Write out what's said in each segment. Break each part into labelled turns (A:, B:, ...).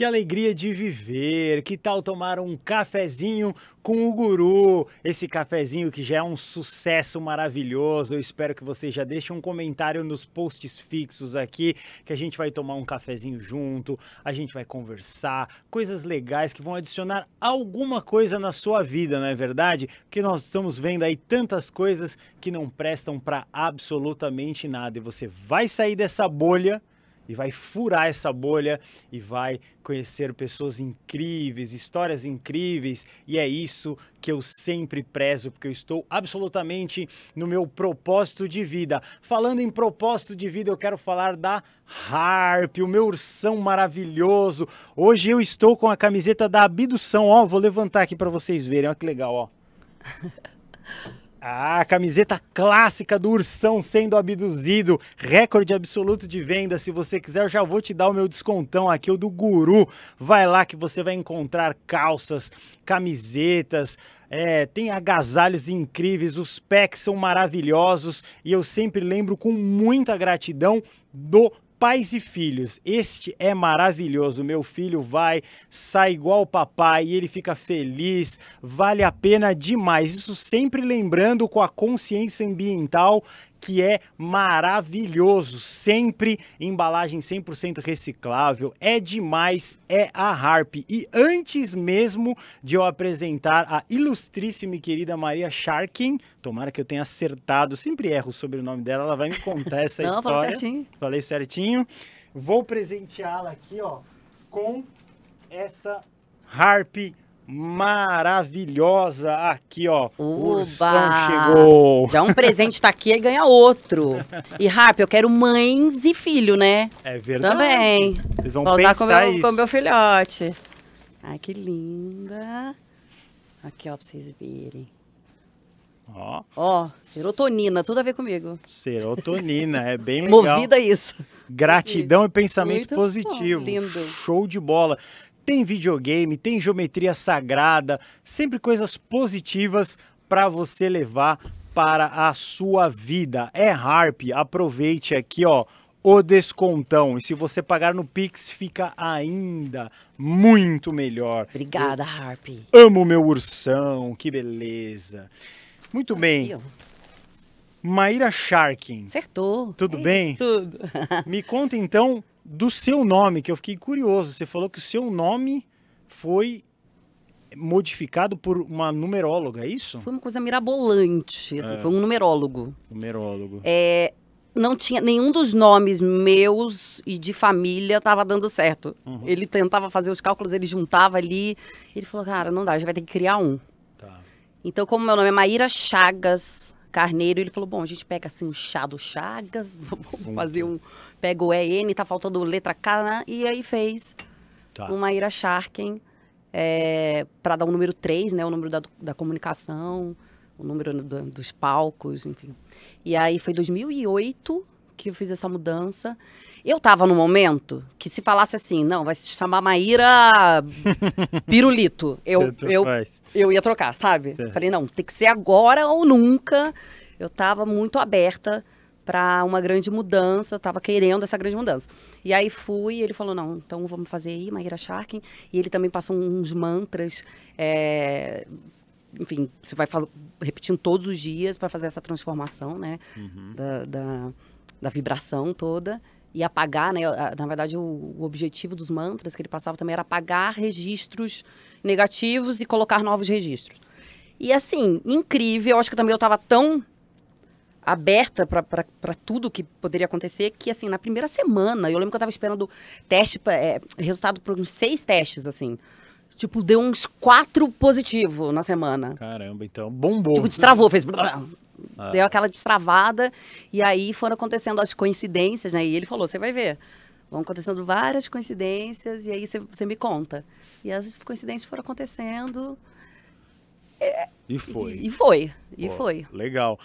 A: Que alegria de viver! Que tal tomar um cafezinho com o Guru? Esse cafezinho que já é um sucesso maravilhoso. Eu espero que você já deixe um comentário nos posts fixos aqui, que a gente vai tomar um cafezinho junto, a gente vai conversar, coisas legais que vão adicionar alguma coisa na sua vida, não é verdade? Porque nós estamos vendo aí tantas coisas que não prestam para absolutamente nada e você vai sair dessa bolha e vai furar essa bolha e vai conhecer pessoas incríveis, histórias incríveis, e é isso que eu sempre prezo, porque eu estou absolutamente no meu propósito de vida. Falando em propósito de vida, eu quero falar da Harp, o meu ursão maravilhoso. Hoje eu estou com a camiseta da abdução, ó, vou levantar aqui para vocês verem, olha que legal, ó. Ah, a camiseta clássica do Ursão sendo abduzido, recorde absoluto de venda. Se você quiser, eu já vou te dar o meu descontão aqui, o do Guru. Vai lá que você vai encontrar calças, camisetas, é, tem agasalhos incríveis, os packs são maravilhosos e eu sempre lembro com muita gratidão do Pais e filhos, este é maravilhoso. Meu filho vai, sai igual o papai e ele fica feliz. Vale a pena demais. Isso sempre lembrando com a consciência ambiental que é maravilhoso. Sempre embalagem 100% reciclável, é demais, é a Harp. E antes mesmo de eu apresentar a ilustríssima e querida Maria Sharkin, tomara que eu tenha acertado, sempre erro sobre o nome dela, ela vai me contar essa Não, história. Falei certinho. Falei certinho. Vou presenteá-la aqui, ó, com essa Harp maravilhosa aqui, ó. Uba! O
B: chegou. Já um presente tá aqui e ganha
A: outro.
B: E, rápido, eu quero mães e filho, né? É verdade. Também. Vocês vão pensar usar com meu, isso. com meu filhote. Ai, que linda. Aqui, ó, pra vocês verem. Ó. Ó, serotonina, tudo a ver comigo. Serotonina, é bem legal. Movida
A: isso. Gratidão e pensamento Muito positivo. Bom, lindo. Show de bola tem videogame, tem geometria sagrada, sempre coisas positivas para você levar para a sua vida. É Harp, aproveite aqui, ó, o descontão. E se você pagar no Pix, fica ainda muito melhor. Obrigada, Eu Harp. Amo meu ursão, que beleza. Muito bem. Maíra Sharkin. Acertou. Tudo é, bem? Tudo. Me conta então do seu nome, que eu fiquei curioso. Você falou que o seu nome foi modificado por uma numeróloga, é isso? Foi uma coisa mirabolante,
B: assim, é. foi um numerólogo.
A: Numerólogo.
B: É, não tinha nenhum dos nomes meus e de família estava dando certo. Uhum. Ele tentava fazer os cálculos, ele juntava ali, ele falou: "Cara, não dá, a gente vai ter que criar um". Tá. Então, como meu nome é Maíra Chagas Carneiro, ele falou: "Bom, a gente pega assim o chá do Chagas, vamos fazer um pega o EN, tá faltando letra K, né? e aí fez tá. uma Ira Sharken é, para dar o um número 3, né? O número da, da comunicação, o número do, dos palcos, enfim. E aí foi 2008 que eu fiz essa mudança. Eu tava no momento que se falasse assim, não, vai se chamar Maíra Pirulito. Eu, eu, eu ia trocar, sabe? É. Falei, não, tem que ser agora ou nunca. Eu tava muito aberta para uma grande mudança, estava querendo essa grande mudança. E aí fui, e ele falou, não, então vamos fazer aí, Maíra Sharkin, e ele também passa uns mantras, é, enfim, você vai repetindo todos os dias para fazer essa transformação, né, uhum. da, da, da vibração toda, e apagar, né? Na verdade, o, o, objetivo dos mantras que ele passava também era apagar registros negativos e colocar novos registros. E assim, incrível, eu acho que também eu estava tão aberta para tudo que poderia acontecer, que assim, na primeira semana, eu lembro que eu estava esperando teste, pra, é, resultado para uns seis testes, assim. Tipo, deu uns quatro positivo na semana. Caramba, então bombou. Tipo, destravou, fez. Ah. Deu aquela destravada, e aí foram acontecendo as coincidências, né? E ele falou: você vai ver. Vão acontecendo várias coincidências, e aí você me conta. E as coincidências foram acontecendo.
A: e foi. E, e foi. Pô, e foi. Legal.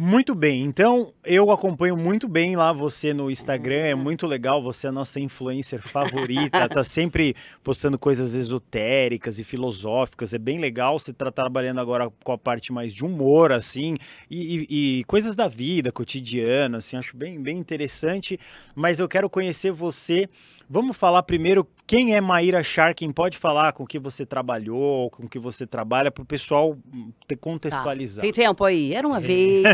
A: Muito bem, então eu acompanho muito bem lá você no Instagram, é muito legal, você é a nossa influencer favorita, tá sempre postando coisas esotéricas e filosóficas, é bem legal, você tá trabalhando agora com a parte mais de humor, assim, e, e, e coisas da vida, cotidiana, assim, acho bem, bem interessante, mas eu quero conhecer você, vamos falar primeiro quem é Maíra Sharkin? Pode falar com que você trabalhou, com que você trabalha, para o pessoal ter tá. contextualizar. Tá. Tem
B: tempo aí? Era uma é. vez.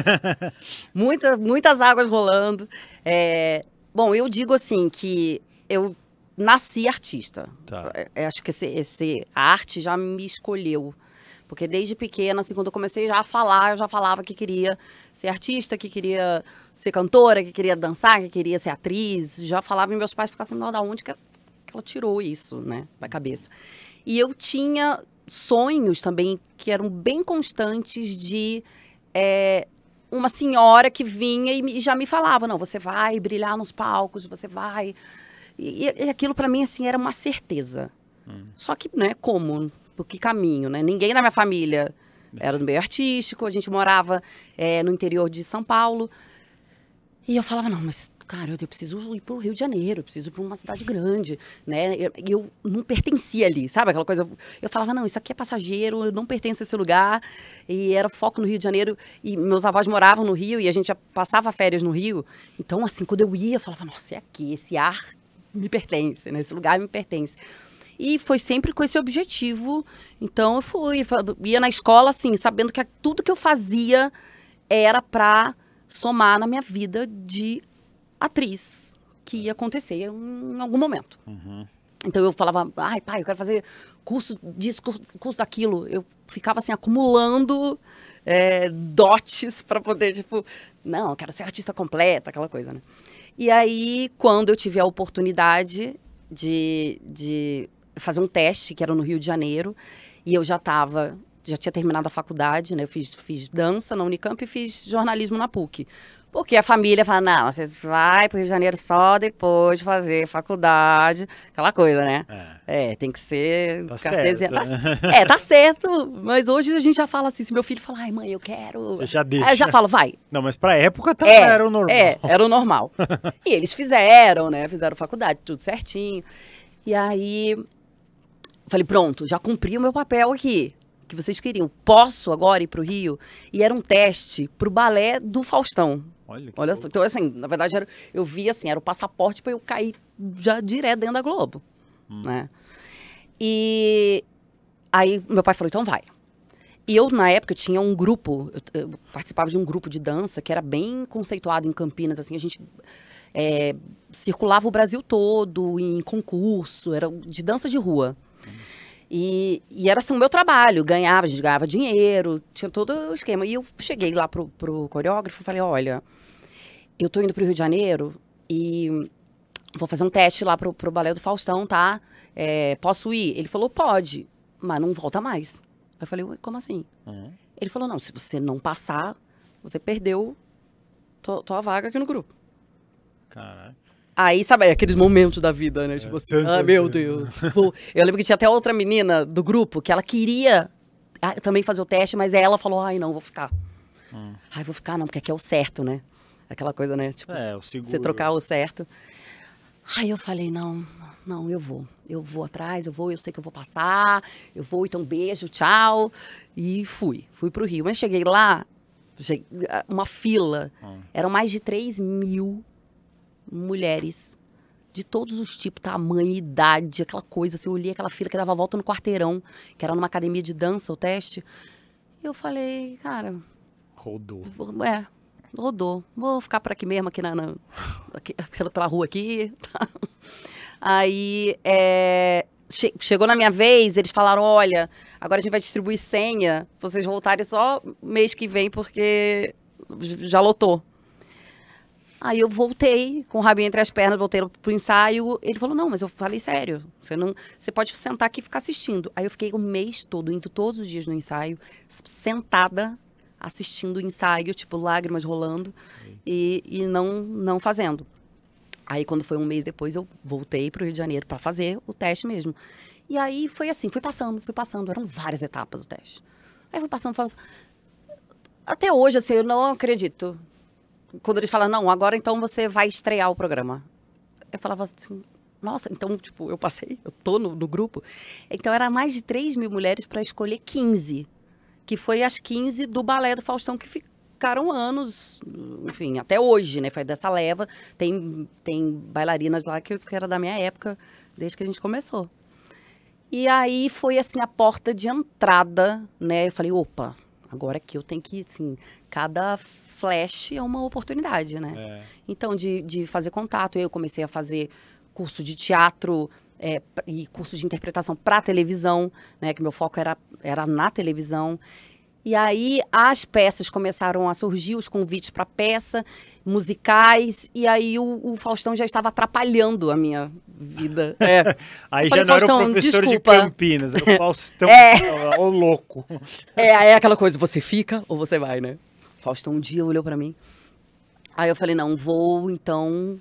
B: muita, muitas águas rolando. É, bom, eu digo assim que eu nasci artista. Tá. É, é, acho que esse, esse, a arte já me escolheu. Porque desde pequena, assim, quando eu comecei já a falar, eu já falava que queria ser artista, que queria ser cantora, que queria dançar, que queria ser atriz. Já falava e meus pais ficavam assim, da onde que ela tirou isso, né, da cabeça. E eu tinha sonhos também que eram bem constantes de é, uma senhora que vinha e, e já me falava: não, você vai brilhar nos palcos, você vai. E, e aquilo para mim, assim, era uma certeza. Hum. Só que, né, como? Por que caminho, né? Ninguém na minha família era do meio artístico, a gente morava é, no interior de São Paulo. E eu falava, não, mas cara, eu, preciso ir para o Rio de Janeiro, eu preciso ir para uma cidade grande, né? Eu, eu não pertencia ali, sabe aquela coisa? Eu, eu falava, não, isso aqui é passageiro, eu não pertenço a esse lugar. E era foco no Rio de Janeiro, e meus avós moravam no Rio, e a gente já passava férias no Rio. Então, assim, quando eu ia, eu falava, nossa, é aqui, esse ar me pertence, né? Esse lugar me pertence. E foi sempre com esse objetivo. Então, eu fui, ia na escola, assim, sabendo que tudo que eu fazia era para somar na minha vida de atriz que ia acontecer em algum momento. Uhum. Então eu falava, ai pai, eu quero fazer curso disso, curso, curso daquilo. Eu ficava assim, acumulando é, dotes para poder, tipo, não, eu quero ser artista completa, aquela coisa, né? E aí, quando eu tive a oportunidade de, de fazer um teste, que era no Rio de Janeiro, e eu já estava já tinha terminado a faculdade, né? Eu fiz, fiz dança na Unicamp e fiz jornalismo na PUC. Porque a família fala, não, você vai para o Rio de Janeiro só depois de fazer faculdade, aquela coisa, né? É, é tem que ser tá Certo. é, tá certo, mas hoje a gente já fala assim, se meu filho falar, ai mãe, eu quero... Você já deixa. Aí eu já falo, vai.
A: Não, mas pra época tá, é, era o normal. É, era o normal.
B: e eles fizeram, né, fizeram faculdade, tudo certinho. E aí, falei, pronto, já cumpri o meu papel aqui que vocês queriam. Posso agora ir para o Rio? E era um teste para o balé do Faustão. Olha, Olha só. Então, assim, na verdade, era, eu vi assim, era o passaporte para eu cair já direto dentro da Globo. Hum. Né? E aí meu pai falou, então vai. E eu, na época, eu tinha um grupo, eu, eu, participava de um grupo de dança que era bem conceituado em Campinas, assim, a gente é, circulava o Brasil todo em concurso, era de dança de rua. Hum. E, e, era assim o meu trabalho, ganhava, a gente ganhava dinheiro, tinha todo o esquema. E eu cheguei lá pro, pro coreógrafo e falei, olha, eu tô indo pro Rio de Janeiro e vou fazer um teste lá pro, pro Balé do Faustão, tá? É, posso ir? Ele falou, pode, mas não volta mais. Eu falei, como assim? Uhum. Ele falou, não, se você não passar, você perdeu tua, vaga aqui no grupo. Caraca. Aí, sabe, aqueles momentos da vida, né? É. Tipo assim, ah, meu Deus. eu lembro que tinha até outra menina do grupo que ela queria ah, também fazer o teste, mas ela falou, ai, não, vou ficar. Hum. Ai, vou ficar não, porque aqui é o certo, né? Aquela coisa, né?
A: Tipo, é, você trocar o
B: certo. Aí eu falei, não, não, eu vou. Eu vou atrás, eu vou, eu sei que eu vou passar, eu vou, então beijo, tchau. E fui, fui pro Rio. Mas cheguei lá, cheguei, ah, uma fila, hum. eram mais de 3 mil mulheres de todos os tipos, tamanho, idade, aquela coisa. Assim, eu olhei aquela fila que dava volta no quarteirão, que era numa academia de dança, o teste. Eu falei, cara. Rodou. Vou, é, rodou. Vou ficar por aqui mesmo, aqui na. na aqui, pela, pela rua aqui. Aí. É, che, chegou na minha vez, eles falaram: olha, agora a gente vai distribuir senha, vocês voltarem só mês que vem, porque já lotou. Aí eu voltei, com o rabinho entre as pernas, voltei pro ensaio. Ele falou: Não, mas eu falei sério. Você não, você pode sentar aqui e ficar assistindo. Aí eu fiquei o mês todo, indo todos os dias no ensaio, sentada, assistindo o ensaio, tipo, lágrimas rolando, e, e não, não fazendo. Aí, quando foi um mês depois, eu voltei pro Rio de Janeiro para fazer o teste mesmo. E aí foi assim: fui passando, fui passando. Eram várias etapas o teste. Aí fui passando, falando. Assim, Até hoje, assim, eu não acredito quando eles falam, não, agora então você vai estrear o programa. Eu falava assim, nossa, então, tipo, eu passei, eu tô no, no grupo. Então, era mais de 3 mil mulheres para escolher 15, que foi as 15 do Balé do Faustão, que ficaram anos, enfim, até hoje, né? Foi dessa leva. Tem, tem bailarinas lá que, que era da minha época, desde que a gente começou. E aí foi, assim, a porta de entrada, né? Eu falei, opa, Agora que eu tenho que, assim, cada flash é uma oportunidade, né? É. Então, de, de fazer contato, eu comecei a fazer curso de teatro é, e curso de interpretação para televisão, né? Que meu foco era, era na televisão. E aí as peças começaram a surgir, os convites para peça, musicais, e aí o, o, Faustão já estava atrapalhando a minha vida. É.
A: aí Falei, já não Faustão, era o professor desculpa. de Campinas, era o Faustão, é. o louco.
B: É, é aquela coisa, você fica ou você vai, né? Faustão um dia olhou para mim. Aí eu falei, não, vou então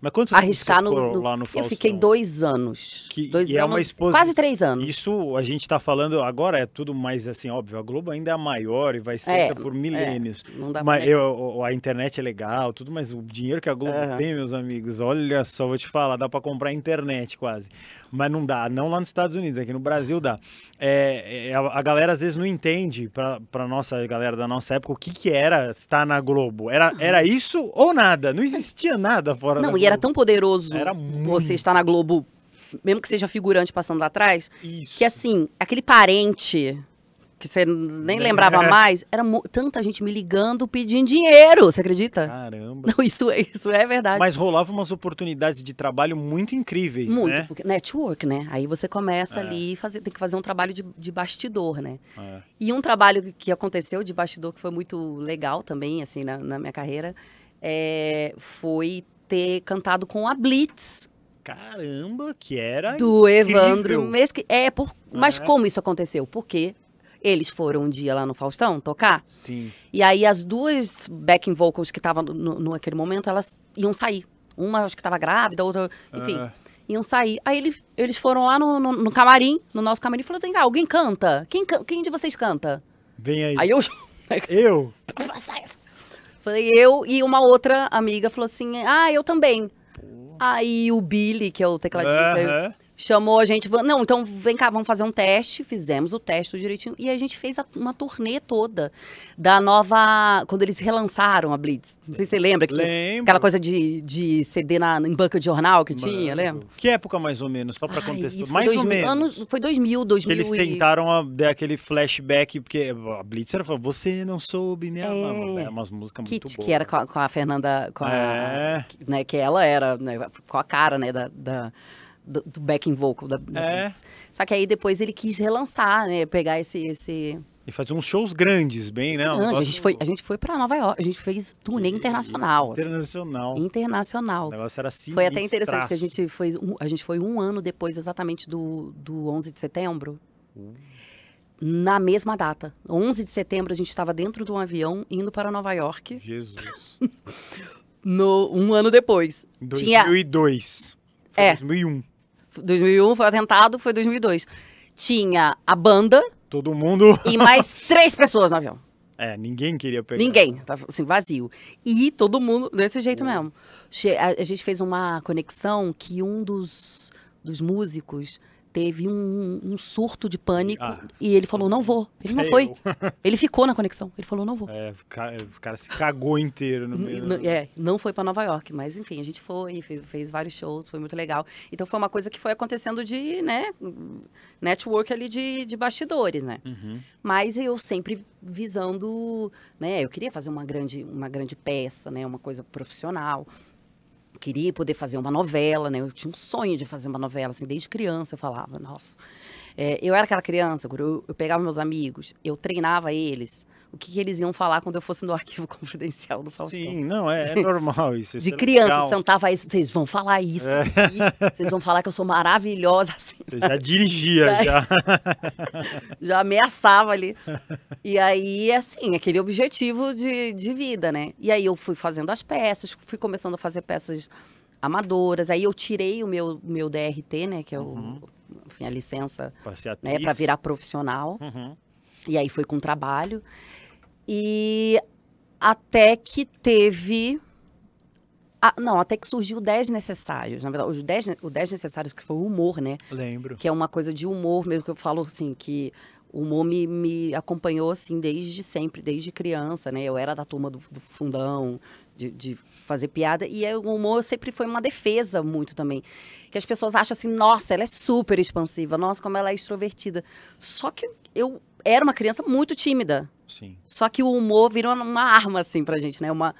B: mas quanto Arriscar tempo no, lá no Faustão? Eu fiquei
A: dois anos. Que, dois anos, é uma exposição. Quase três anos. Isso a gente está falando agora, é tudo mais assim, óbvio. A Globo ainda é a maior e vai ser é, por é, milênios. É, não dá mas eu, a internet é legal, tudo, mas o dinheiro que a Globo uhum. tem, meus amigos, olha só, vou te falar, dá para comprar internet quase mas não dá. Não lá nos Estados Unidos, aqui no Brasil dá. É, é, a galera às vezes não entende, para pra nossa galera da nossa época, o que, que era estar na Globo. Era, era isso ou nada. Não existia nada fora Não, e era tão
B: poderoso era muito... você estar na Globo, mesmo que seja figurante passando lá atrás, isso. que assim, aquele parente que você nem lembrava mais, era tanta gente me ligando pedindo dinheiro, você acredita?
A: Caramba.
B: Não, isso é, isso é verdade. Mas
A: rolava umas oportunidades de trabalho muito incríveis, né? muito, né? Porque network, né? Aí
B: você começa é. ali, fazer, tem que fazer um trabalho de, de bastidor, né? É. E um trabalho que aconteceu de bastidor que foi muito legal também, assim, na, na minha carreira, é, foi ter cantado com a Blitz. Caramba,
A: que era do Evandro
B: Mesquita. É, por, mas é. como isso aconteceu? Porque eles foram um dia lá no Faustão tocar. Sim. E aí as duas backing vocals que estavam no, aquele naquele momento, elas iam sair. Uma acho que estava grávida, outra. Enfim. Iam sair. Aí ele, eles foram lá no, no, no, camarim, no nosso camarim, e falou: vem cá, alguém canta? Quem, quem de vocês canta? Vem aí. Aí eu. Eu? Falei, eu e uma outra amiga falou assim: ah, eu também. Aí o Billy, que é o tecladista, uhum chamou a gente, não, então vem cá, vamos fazer um teste, fizemos o teste direitinho, e a gente fez a, uma turnê toda da nova, quando eles relançaram a Blitz, não sei se você lembra, que, Lembro. aquela coisa de, de CD na, em banca de jornal
A: que Mano. tinha, lembra? Que época mais ou menos, só para contextualizar, mais dois, ou menos.
B: Anos, foi 2000, 2000 Eles tentaram
A: a, dar aquele flashback, porque a Blitz era, você não soube me amar, é, umas músicas muito boas. Que era com
B: a, com a Fernanda, com é. a, né, que ela era, né, com a cara, né, da, da do, do backing vocal da, da é. Só que aí depois ele quis relançar, né? Pegar esse. esse...
A: E fazer uns shows grandes, bem, né? Um negócio... a, gente foi, a gente foi pra
B: Nova York, a gente fez turnê internacional.
A: Internacional. Assim. Internacional. O negócio era sinistro. Foi até interessante que a gente
B: foi, um, a gente foi um ano depois exatamente do, do 11 de setembro. Hum. Na mesma data. 11 de setembro a gente estava dentro de um avião indo para Nova York.
A: Jesus.
B: no, um ano depois.
A: 2002.
B: Tinha... Foi é. 2001. 2001 foi o atentado, foi 2002. Tinha a banda. Todo mundo. E mais três pessoas no avião. É, ninguém queria pegar. Ninguém, tava tá assim, vazio. E todo mundo desse jeito mesmo. A gente fez uma conexão que um dos, dos músicos teve um, um surto de pânico ah, e ele falou, não vou. Ele não foi. ele ficou na conexão. Ele falou, não vou.
A: É, o é, cara se cagou inteiro no meio.
B: É, não foi para Nova York, mas enfim, a gente foi, fez, fez, vários shows, foi muito legal. Então foi uma coisa que foi acontecendo de, né, network ali de, de bastidores, né? Uhum. Mas eu sempre visando, né, eu queria fazer uma grande, uma grande peça, né, uma coisa profissional queria poder fazer uma novela, né? Eu tinha um sonho de fazer uma novela, assim, desde criança eu falava, nossa. É, eu era aquela criança, eu, eu, pegava meus amigos, eu treinava eles o que, que, eles iam falar quando eu fosse no arquivo
A: confidencial do Faustão. Sim, não, é, é normal isso. isso de é criança, legal.
B: sentava aí, vocês vão falar isso é. aqui, vocês vão falar que eu sou maravilhosa. Assim, Você sabe? já dirigia, já. já ameaçava ali. E aí, assim, aquele objetivo de, de vida, né? E aí eu fui fazendo as peças, fui começando a fazer peças amadoras. Aí eu tirei o meu, meu DRT, né? Que é o, uhum. enfim, a licença para né, virar profissional. Uhum. E aí foi com trabalho. E até que teve. A, não, até que surgiu 10 necessários. Na verdade, os 10, o 10 necessários, que foi o humor, né? Lembro. Que é uma coisa de humor mesmo, que eu falo assim, que o humor me, me acompanhou assim desde sempre, desde criança, né? Eu era da turma do, do fundão, de, de, fazer piada. E o humor sempre foi uma defesa muito também. Que as pessoas acham assim, nossa, ela é super expansiva, nossa, como ela é extrovertida. Só que eu era uma criança muito tímida. Sim. Só que o humor virou uma arma, assim, pra gente, né? Uma,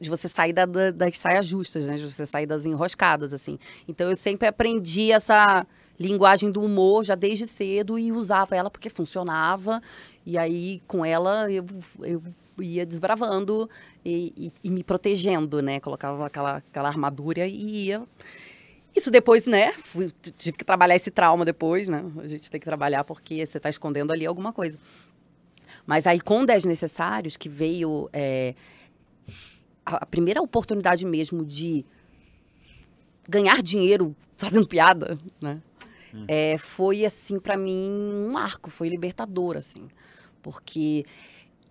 B: de você sair da, da, das saias justas, né? De você sair das enroscadas, assim. Então eu sempre aprendi essa linguagem do humor já desde cedo e usava ela porque funcionava. E aí, com ela, eu, eu ia desbravando e, e, e me protegendo, né? Colocava aquela, aquela armadura e ia isso depois, né? Fui, tive que trabalhar esse trauma depois, né? A gente tem que trabalhar porque você está escondendo ali alguma coisa. Mas aí, com 10 necessários, que veio é, a, primeira oportunidade mesmo de ganhar dinheiro fazendo piada, né? Hum. É, foi, assim, para mim, um arco foi libertador, assim. Porque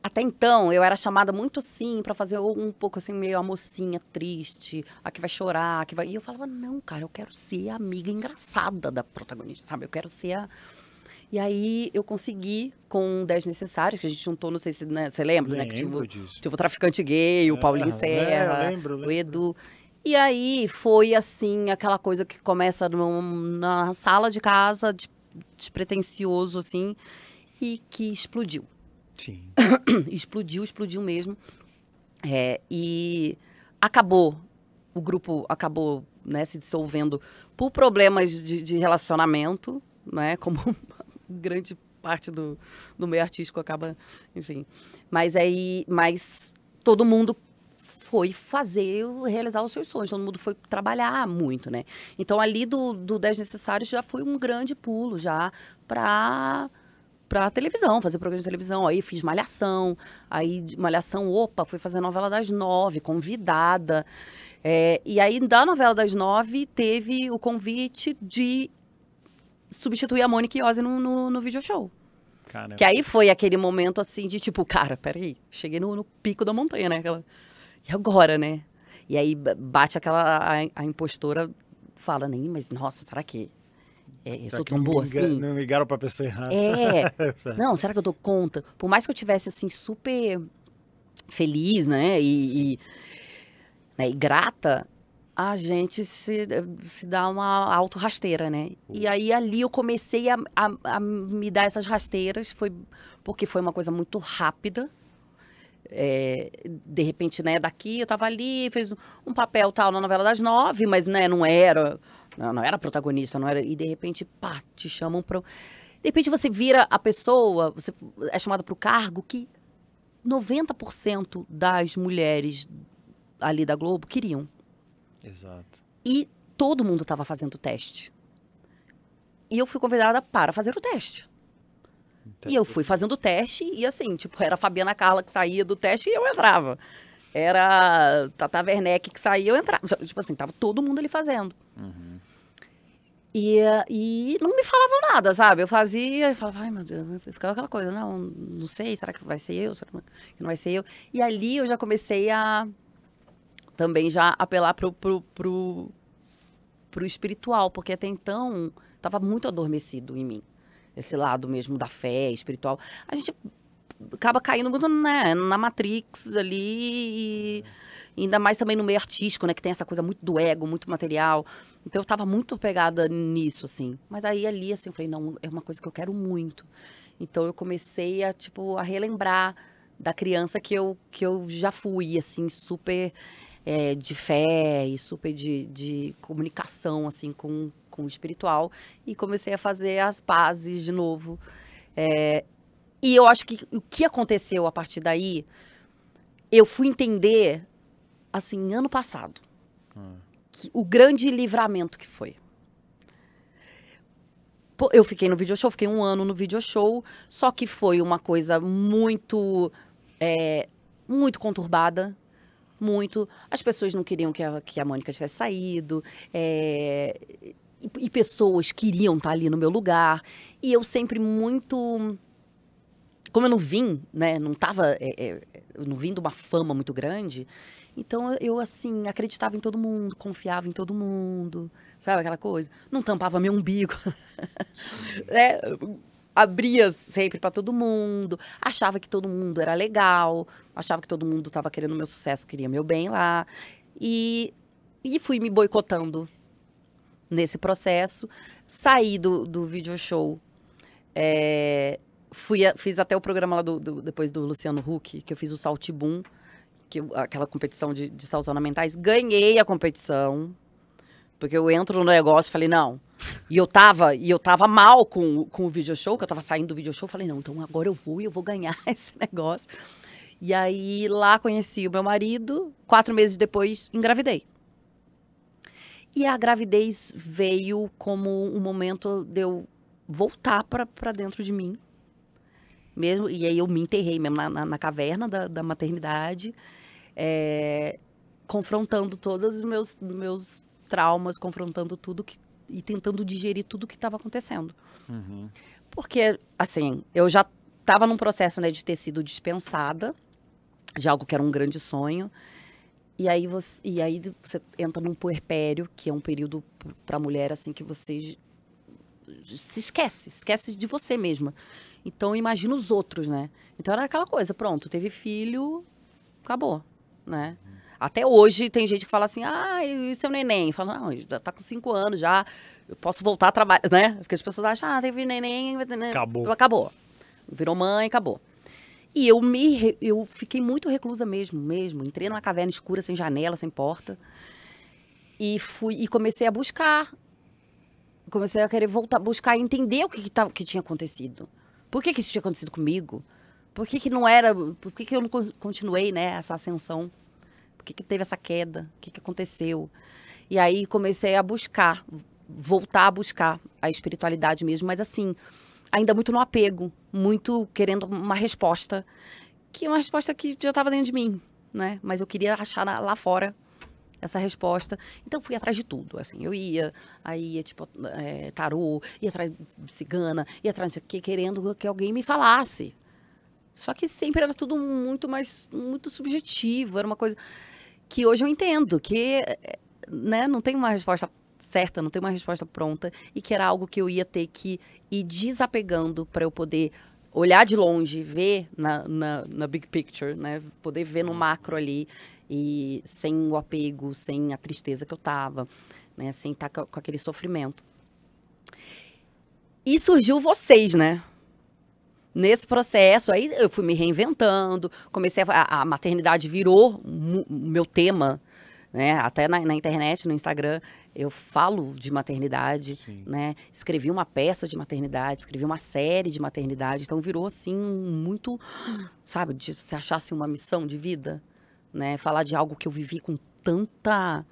B: até então, eu era chamada muito assim, para fazer um pouco assim, meio a mocinha triste, a que vai chorar, a que vai. E eu falava, não, cara, eu quero ser a amiga engraçada da protagonista, sabe? Eu quero ser a. E aí eu consegui, com 10 necessários, que a gente juntou, não sei se né, você lembra, lembro né? Que tive, disso. tive o traficante gay, o é, Paulinho ah, né, Serra, é, lembro, lembro. o Edu. E aí foi assim, aquela coisa que começa num, na sala de casa, de de assim, e que explodiu. Sim. explodiu, explodiu mesmo. É, e acabou, o grupo acabou né, se dissolvendo por problemas de, de relacionamento, né, como grande parte do, do meio artístico acaba, enfim. Mas aí, mas todo mundo foi fazer, realizar os seus sonhos, todo mundo foi trabalhar muito, né? Então ali do, do 10 necessários já foi um grande pulo já para para televisão, fazer programa de televisão. Aí fiz Malhação, aí Malhação, opa, fui fazer a novela das nove, convidada. É, e aí, da novela das nove, teve o convite de substituir a Mônica Iose no, no, no video show. Caramba. Que aí foi aquele momento assim de tipo, cara, peraí, cheguei no, no pico da montanha, né? Aquela... E agora, né? E aí bate aquela a, a impostora fala, nem, mas nossa, será que é, eu sou tão boa assim?
A: Não ligaram pra pessoa errada. É. é. não,
B: será que eu dou conta? Por mais que eu tivesse, assim, super feliz, né? E, e, né, e grata, a gente se, se dá uma auto-rasteira, né? E aí ali eu comecei a, a, a, me dar essas rasteiras, foi porque foi uma coisa muito rápida. É, de repente, né, daqui eu tava ali, fez um papel tal na novela das nove, mas né, não era não, não era protagonista, não era. E de repente, pá, te chamam para. De repente você vira a pessoa, você é chamada para o cargo que 90% das mulheres ali da Globo queriam.
A: Exato.
B: E todo mundo estava fazendo o teste. E eu fui convidada para fazer o teste. e eu fui fazendo o teste e assim, tipo, era a Fabiana Carla que saía do teste e eu entrava. Era a Tata Werneck que saía e eu entrava. Tipo assim, tava todo mundo ali fazendo. Uhum. E, eh, e não me falavam nada, sabe? Eu fazia e falava, ai meu Deus, ficava aquela coisa, não, não sei, será que vai ser eu? Será que não vai ser eu? E ali eu já comecei a também já apelar pro, pro, pro, pro espiritual, porque até então estava muito adormecido em mim. Esse lado mesmo da fé espiritual. A gente acaba caindo muito né, na Matrix ali e. É Ainda mais também no meio artístico, né? Que tem essa coisa muito do ego, muito material. Então eu tava muito pegada nisso, assim. Mas aí ali, assim, eu falei, não, é uma coisa que eu quero muito. Então eu comecei a, tipo, a relembrar da criança que eu, que eu já fui, assim, super é, de fé e super de, de comunicação, assim, com, com o espiritual. E comecei a fazer as pazes de novo. É, e eu acho que o que aconteceu a partir daí, eu fui entender assim, ano passado. Que, o grande livramento que foi. Pô, eu fiquei no video show, fiquei um ano no video show, só que foi uma coisa muito, é, muito conturbada, muito. As pessoas não queriam que a, que a Mônica tivesse saído, é, e, e, pessoas queriam estar tá ali no meu lugar. E eu sempre muito. Como eu não vim, né? Não tava. É, é, eu não vim de uma fama muito grande, então eu, assim, acreditava em todo mundo, confiava em todo mundo, sabe aquela coisa? Não tampava meu umbigo. é, abria sempre para todo mundo, achava que todo mundo era legal, achava que todo mundo estava querendo meu sucesso, queria meu bem lá. E, e fui me boicotando nesse processo. Saí do, do video show. É, fui, fiz até o programa lá do, do, depois do Luciano Huck, que eu fiz o Saltibum que, aquela competição de, de saltos ornamentais, ganhei a competição. Porque eu entro no negócio e falei, não. E eu tava, e eu tava mal com, com o video show, que eu tava saindo do video show, falei, não, então agora eu vou e eu vou ganhar esse negócio. E aí lá conheci o meu marido, quatro meses depois engravidei. E a gravidez veio como um momento de eu voltar para dentro de mim. mesmo E aí eu me enterrei mesmo na, na, na caverna da, da maternidade é, confrontando todos os meus, meus traumas, confrontando tudo que, e tentando digerir tudo que estava acontecendo. Uhum. Porque, assim, eu já estava num processo né, de ter sido dispensada de algo que era um grande sonho. E aí você, e aí você entra num puerpério, que é um período para a mulher assim que você se esquece, esquece de você mesma. Então imagina os outros, né? Então era aquela coisa, pronto, teve filho, acabou né? Até hoje tem gente que fala assim, ah, e seu neném? Fala, não, já tá com cinco anos já, eu posso voltar a trabalhar, né? Porque as pessoas acham, ah, teve neném, neném. acabou. Acabou. Virou mãe, acabou. E eu me eu fiquei muito reclusa mesmo, mesmo. Entrei numa caverna escura, sem janela, sem porta. E fui e comecei a buscar. Comecei a querer voltar, buscar entender o que, que, tá, que tinha acontecido. Por que, que isso tinha acontecido comigo? Por que, que não era. Por que, que eu não continuei, né, essa ascensão? Por que, que teve essa queda? O que, que aconteceu? E aí comecei a buscar, voltar a buscar a espiritualidade mesmo, mas assim, ainda muito no apego, muito querendo uma resposta, que é uma resposta que já estava dentro de mim, né? Mas eu queria achar na, lá fora essa resposta. Então fui atrás de tudo, assim. Eu ia, aí ia tipo é, tarô, ia atrás de cigana, ia atrás de que, querendo que alguém me falasse. Só que sempre era tudo muito mais muito subjetivo, era uma coisa que hoje eu entendo, que né, não tem uma resposta certa, não tem uma resposta pronta e que era algo que eu ia ter que ir desapegando para eu poder olhar de longe, ver na, na, na, big picture, né? Poder ver no hum. macro ali e sem o apego, sem a tristeza que eu tava, né? Sem estar tá com, com aquele sofrimento. E surgiu vocês, né? nesse processo aí eu fui me reinventando, comecei a, a maternidade virou o meu tema, né? Até na, na, internet, no Instagram, eu falo de maternidade, Sim. né? Escrevi uma peça de maternidade, escrevi uma série de maternidade, então virou assim muito, sabe, de, se achasse uma missão de vida, né? Falar de algo que eu vivi com tanta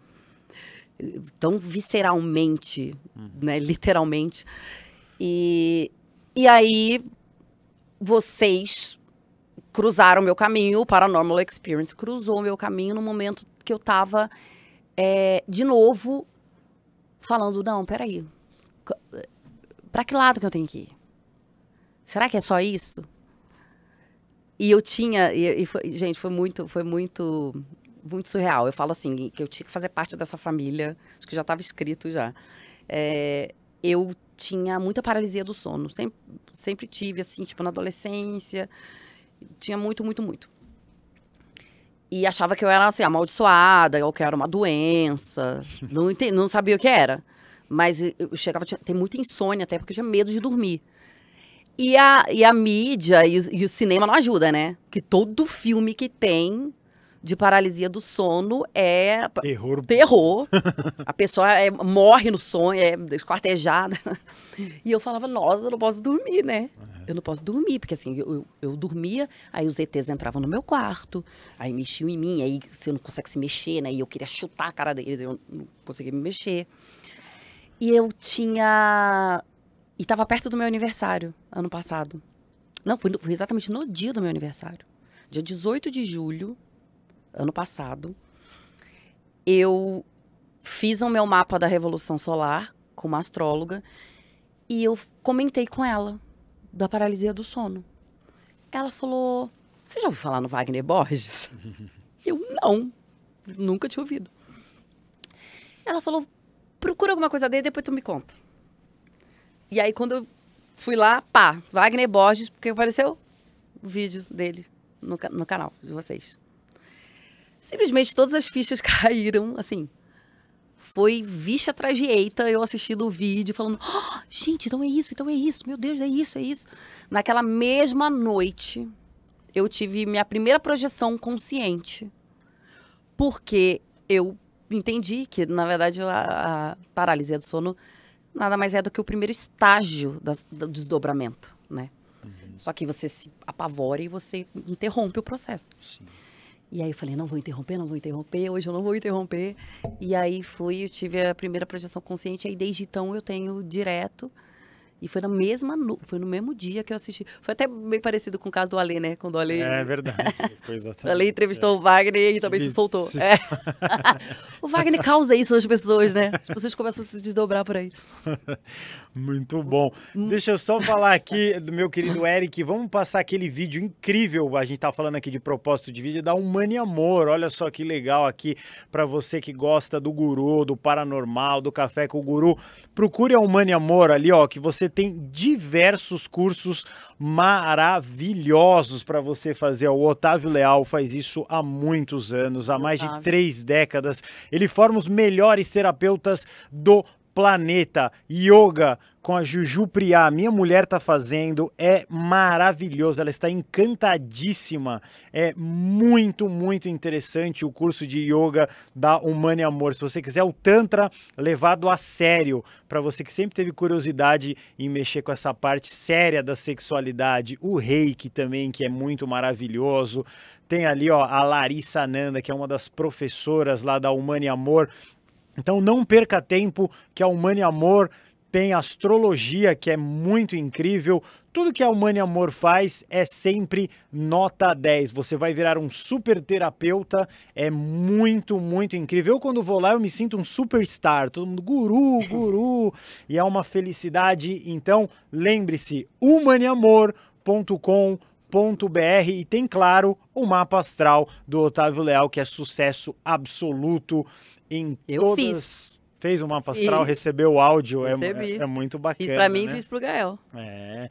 B: tão visceralmente, uhum. né, literalmente. E e aí vocês cruzaram meu caminho, o Paranormal Experience cruzou meu caminho no momento que eu tava é, de novo falando, não, peraí, eh, para que lado que eu tenho que ir? Será que é só isso? E eu tinha, e, e foi, gente, foi muito, foi muito, muito surreal. Eu falo assim, que eu tinha que fazer parte dessa família, acho que já estava escrito já. É, eu tinha muita paralisia do sono. Sempre, sempre tive, assim, tipo, na adolescência. Tinha muito, muito, muito. E achava que eu era, assim, amaldiçoada, ou que era uma doença. não, entendi, não sabia o que era. Mas eu chegava a ter muita insônia até, porque eu tinha medo de dormir. E a, e a mídia e o, e o cinema não ajuda, né? Que todo filme que tem de paralisia do sono é terror. terror. a pessoa é, morre no sonho, é esquartejada. E eu falava, nossa, eu não posso dormir, né? É. Eu não posso dormir, porque assim, eu, eu dormia, aí os ETs entravam no meu quarto, aí mexiam em mim, aí você não consegue se mexer, né? E eu queria chutar a cara deles, eu não conseguia me mexer. E eu tinha. E estava perto do meu aniversário, ano passado. Não, foi, no, foi exatamente no dia do meu aniversário. Dia 18 de julho ano passado, eu fiz o meu mapa da Revolução Solar com uma astróloga e eu comentei com ela da paralisia do sono. Ela falou: Você já ouviu falar no Wagner Borges? eu não, nunca tinha ouvido. Ela falou: Procura alguma coisa dele, depois tu me conta. E aí, quando eu fui lá, pá, Wagner Borges, porque apareceu o vídeo dele no, no canal de vocês. Simplesmente todas as fichas caíram, assim. Foi vixe atrás de eita, eu assistindo o vídeo, falando: oh, gente, então é isso, então é isso, meu Deus, é isso, é isso. Naquela mesma noite, eu tive minha primeira projeção consciente. Porque eu entendi que, na verdade, a, a paralisia do sono nada mais é do que o primeiro estágio das, do desdobramento, né? Uhum. Só que você se apavora e você interrompe o processo. Sim. E aí eu falei, não vou interromper, não vou interromper, hoje eu não vou interromper. E aí fui, eu tive a primeira projeção consciente, aí desde então eu tenho direto e foi na mesma, foi no mesmo dia que eu assisti. Foi até meio parecido com o caso do Ale, né? Quando o Ale. É verdade. Foi exatamente. o Ale entrevistou é. o Wagner e também Isso. se soltou. É. o Wagner causa isso nas pessoas, né? As pessoas começam a se desdobrar por aí.
A: Muito bom. Hum. Deixa eu só falar aqui do meu querido Eric. Vamos passar aquele vídeo incrível. A gente tá falando aqui de propósito de vídeo da Humane Amor. Olha só que legal aqui para você que gosta do guru, do paranormal, do café com o guru. Procure a Humane Amor ali, ó, que você você tem diversos cursos maravilhosos para você fazer. O Otávio Leal faz isso há muitos anos, há mais de três décadas. Ele forma os melhores terapeutas do planeta. Yoga, com a Juju Priá. Minha mulher tá fazendo, é maravilhoso, ela está encantadíssima. É muito, muito interessante o curso de yoga da Humane Amor. Se você quiser o Tantra levado a sério, para você que sempre teve curiosidade em mexer com essa parte séria da sexualidade, o Reiki também, que é muito maravilhoso. Tem ali, ó, a Larissa Nanda, que é uma das professoras lá da Humane Amor. Então não perca tempo que a Humane Amor tem astrologia, que é muito incrível. Tudo que a Humani Amor faz é sempre nota 10. Você vai virar um super terapeuta. É muito, muito incrível. Eu, quando vou lá, eu me sinto um superstar. Todo mundo guru, guru. e é uma felicidade. Então, lembre-se, ponto br e tem, claro, o mapa astral do Otávio Leal, que é sucesso absoluto em Eu todas... Fiz Fez o mapa astral, recebeu o áudio, é, é, é, muito bacana. Fiz pra mim e né? fiz pro Gael. É.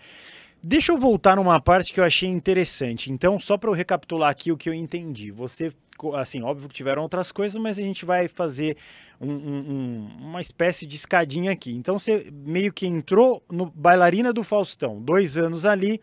A: Deixa eu voltar numa parte que eu achei interessante. Então, só para eu recapitular aqui o que eu entendi. Você, assim, óbvio que tiveram outras coisas, mas a gente vai fazer um, um, uma espécie de escadinha aqui. Então, você meio que entrou no Bailarina do Faustão, dois anos ali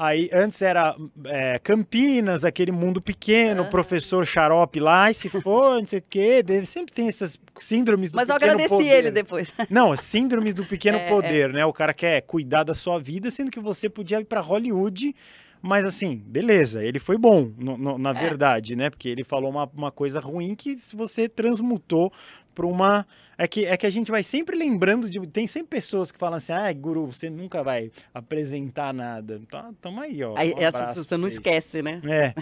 A: Aí antes era é, Campinas, aquele mundo pequeno, uhum. professor xarope lá, e se for, não sei o quê. Sempre tem essas síndromes do Mas pequeno poder. Mas eu agradeci poder. ele depois. Não, síndrome do pequeno é, é. poder, é. né? O cara quer cuidar da sua vida, sendo que você podia ir para Hollywood mas assim, beleza, ele foi bom, no, no, na é. verdade, né? Porque ele falou uma, uma coisa ruim que você transmutou para uma. É que, é que a gente vai sempre lembrando de. Tem sempre pessoas que falam assim, ah, guru, você nunca vai apresentar nada. então ah, tamo aí, ó. Aí, essa você não esquece, né? É.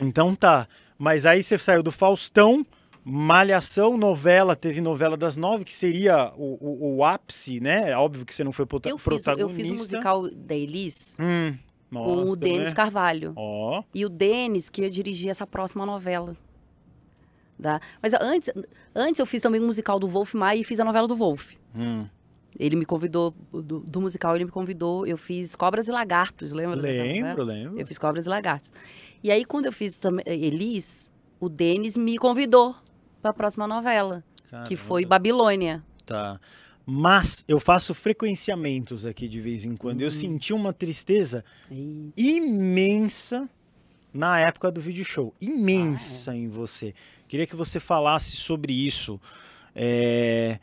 A: então tá. Mas aí você saiu do Faustão. Malhação, novela, teve novela das nove, que seria o, o, o ápice, né? É óbvio que você não foi pro eu protagonista. eu fiz o musical da Elis, hum. Nossa, com né? o Denis Carvalho. Oh.
B: E o Denis que ia dirigir essa próxima novela. Tá? Mas antes, antes eu fiz também um musical do Wolf Maia e fiz a novela do Wolf. Hum. Ele me convidou, do, do, musical ele me convidou, eu fiz Cobras e Lagartos, lembra? Lembro, lembro. Eu fiz Cobras e Lagartos. E aí quando eu fiz também, eh, Elis, o Denis me convidou para a próxima novela, Caramba. que foi Babilônia.
A: Tá. Mas eu faço frequenciamentos aqui de vez em quando. Eu hum. senti uma tristeza imensa na época do vídeo show. Imensa ah, é. em você. Queria que você falasse sobre isso. É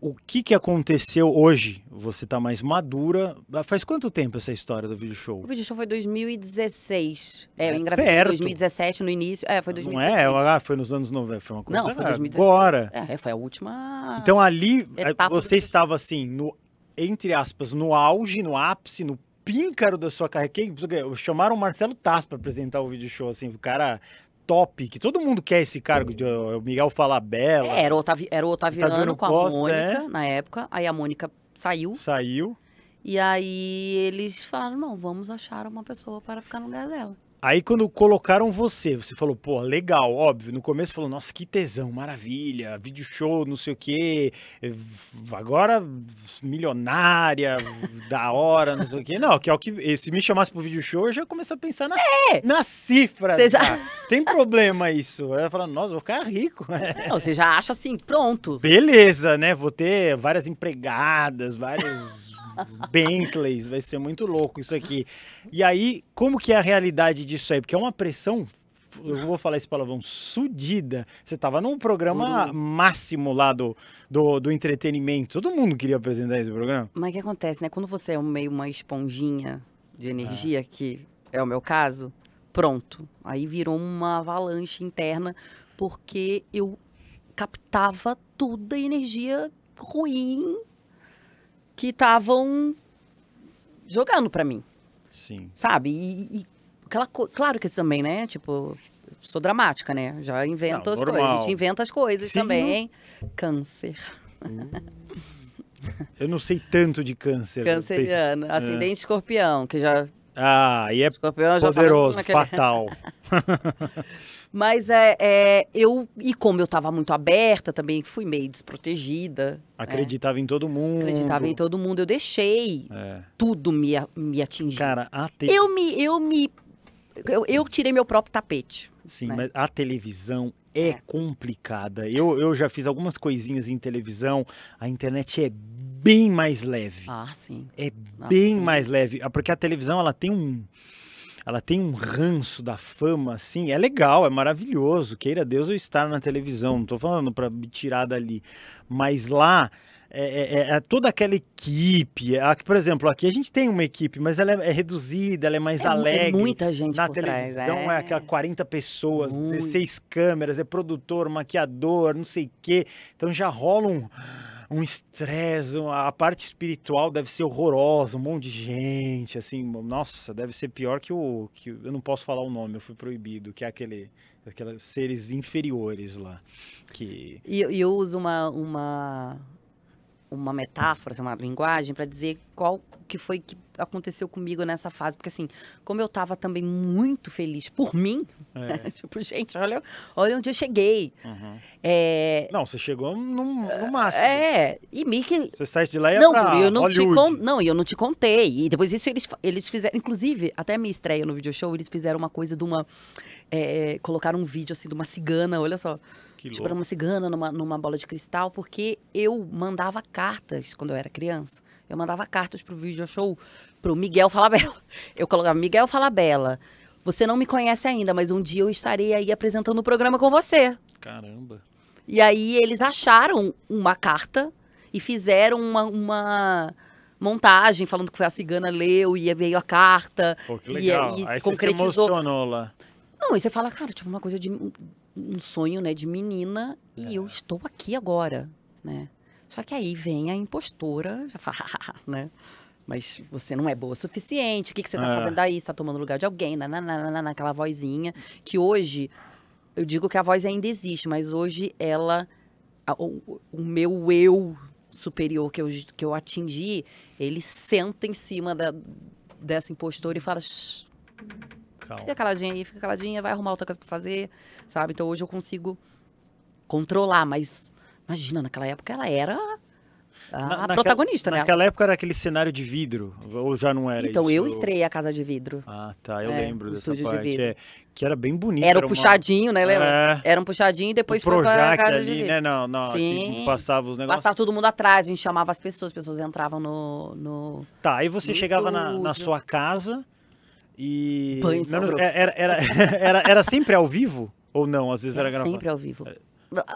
A: o que, que aconteceu hoje? Você está mais madura. Ah, faz quanto tempo essa história do vídeo show? O
B: vídeo show foi 2016. É, eu é engravidei em 2017 no início. É, foi
A: 2016. Não é, ah, foi nos anos 90, foi uma coisa. Não, foi 2016. Agora. É, foi a última. Então ali eh, você estava assim, no entre aspas, no auge, no ápice, no píncaro da sua carreira. Chamaram o Marcelo Tass para apresentar o vídeo show, assim, o cara top, que todo mundo quer esse cargo, de, o Miguel Falabella. É, era o, Otavi, era o Otaviano, Otaviano com a Costa, Mônica, é. na época. Aí a Mônica saiu. Saiu. E aí eles falaram,
B: não, vamos achar uma pessoa para ficar no lugar dela.
A: Aí quando colocaram você, você falou, pô, legal, óbvio. No começo falou, nossa, que tesão, maravilha, vídeo show, não sei o quê. Eh, agora milionária, da hora, não sei o quê. Não, que é o que. Eh, se me chamasse pro vídeo show, eu já ia começar a pensar na, é. na cifra. Você já... Tem problema isso. Aí eu falo, nossa, vou ficar rico. Não, você já acha assim, pronto. Beleza, né? Vou ter várias empregadas, vários. Bentleys, vai ser muito louco isso aqui. E aí, como que é a realidade disso aí? Porque é uma pressão eu vou falar esse palavrão, sudida. Você tava num programa máximo lá do, do, do, entretenimento. Todo mundo queria apresentar esse programa.
B: Mas o que acontece, né? Quando você é meio uma esponjinha de energia, é. que é o meu caso, pronto. Aí virou uma avalanche interna, porque eu captava toda a energia ruim que estavam jogando para mim. Sim. Sabe? E, e aquela claro que isso também, né? Tipo, sou dramática,
A: né? Já invento Não, as normal. coisas. A gente inventa
B: as coisas Sim. também. Câncer.
A: Hum. Eu não sei tanto de câncer. Canceriano, acidente
B: é. escorpião,
A: que já. Ah, e é escorpião poderoso, naquele... fatal.
B: Mas é, é, eu, e como eu estava muito aberta também, fui meio desprotegida. Né? Acreditava é. em todo mundo. Acreditava em todo mundo. Eu deixei é. tudo me, me atingir.
A: Cara, a eu
B: me. Eu, me eu, eu tirei meu próprio tapete.
A: Sim, né? mas a televisão é, é, complicada. Eu, eu já fiz algumas coisinhas em televisão. A internet é bem mais leve. Ah, sim. É ah, bem sim. mais leve. Ah, porque a televisão, ela tem um ela tem um ranço da fama, assim, é legal, é maravilhoso, queira Deus eu estar na televisão, não estou falando para me tirar dali, mas lá é, é, é, é toda aquela equipe. É, aqui, por exemplo, aqui a gente tem uma equipe, mas ela é, é reduzida, ela é mais é alegre. muita gente na televisão trás, é. aquela 40 pessoas, Muito. 16 câmeras, é produtor, maquiador, não sei o quê. Então já rola um um estresse, a parte espiritual deve ser horrorosa, um monte de gente, assim, nossa, deve ser pior que o que eu não posso falar o nome, eu fui proibido, que é aquele aqueles seres inferiores lá que e eu, eu
B: uso uma uma uma metáfora, assim, uma linguagem para dizer qual que foi que aconteceu comigo nessa fase. Porque, assim, como eu tava também muito feliz por mim, é. né? tipo, gente, olha, olha onde eu cheguei.
A: Uhum. É... Não, você chegou no,
B: no máximo. É, e
A: Mickey. Você sai de lá e não, é pra eu não te con...
B: Não, eu não te contei. E depois isso eles, eles fizeram. Inclusive, até a minha estreia no video show, eles fizeram uma coisa de uma. É, colocaram um vídeo assim de uma cigana, olha só. Que tipo, era uma cigana numa, numa bola de cristal, porque eu mandava cartas quando eu era criança. Eu mandava cartas pro vídeo show pro Miguel Falabella. Eu colocava Miguel Falabella. Você não me conhece ainda, mas um dia eu estarei aí apresentando o programa com você.
A: Caramba.
B: E aí eles acharam uma carta e fizeram uma, uma montagem falando que foi a cigana leu e veio a carta. Pô, que legal. E, e aí se concretizou. se emocionou lá. Não, e você fala, cara, tipo, uma coisa de um sonho, né, de menina, e é. eu estou aqui agora, né? Só que aí vem a impostora, já fala, né? Mas você não é boa o suficiente, o que, que você tá é. fazendo aí? Você tá tomando lugar de alguém, nananana, aquela vozinha, que hoje, eu digo que a voz ainda existe, mas hoje ela, a, o, o meu eu superior que eu, que eu atingi, ele senta em cima da, dessa impostora e fala. Calma. Fica caladinha aí, fica caladinha, vai arrumar outra coisa pra fazer, sabe? Então hoje eu consigo controlar, mas Imagina, naquela época ela era
A: a, Na, protagonista, né? Naquela época era aquele cenário de vidro, ou já não era Então, isso? eu estreiei
B: a Casa de Vidro. Ah, tá, eu é, lembro dessa parte. De
A: é, que era bem bonito. Era, era puxadinho, né, É...
B: Era um puxadinho e depois foi pra Casa ali, de Vidro. Né? Não, não, Sim.
A: passava os negócios. Passava
B: todo mundo atrás, a gente chamava as pessoas, as pessoas entravam no... no... Tá, aí você chegava na, na sua
A: casa e... Banho de é é, era, era, era, era, sempre ao vivo? Ou não, às vezes era, era gravado? sempre ao vivo. É,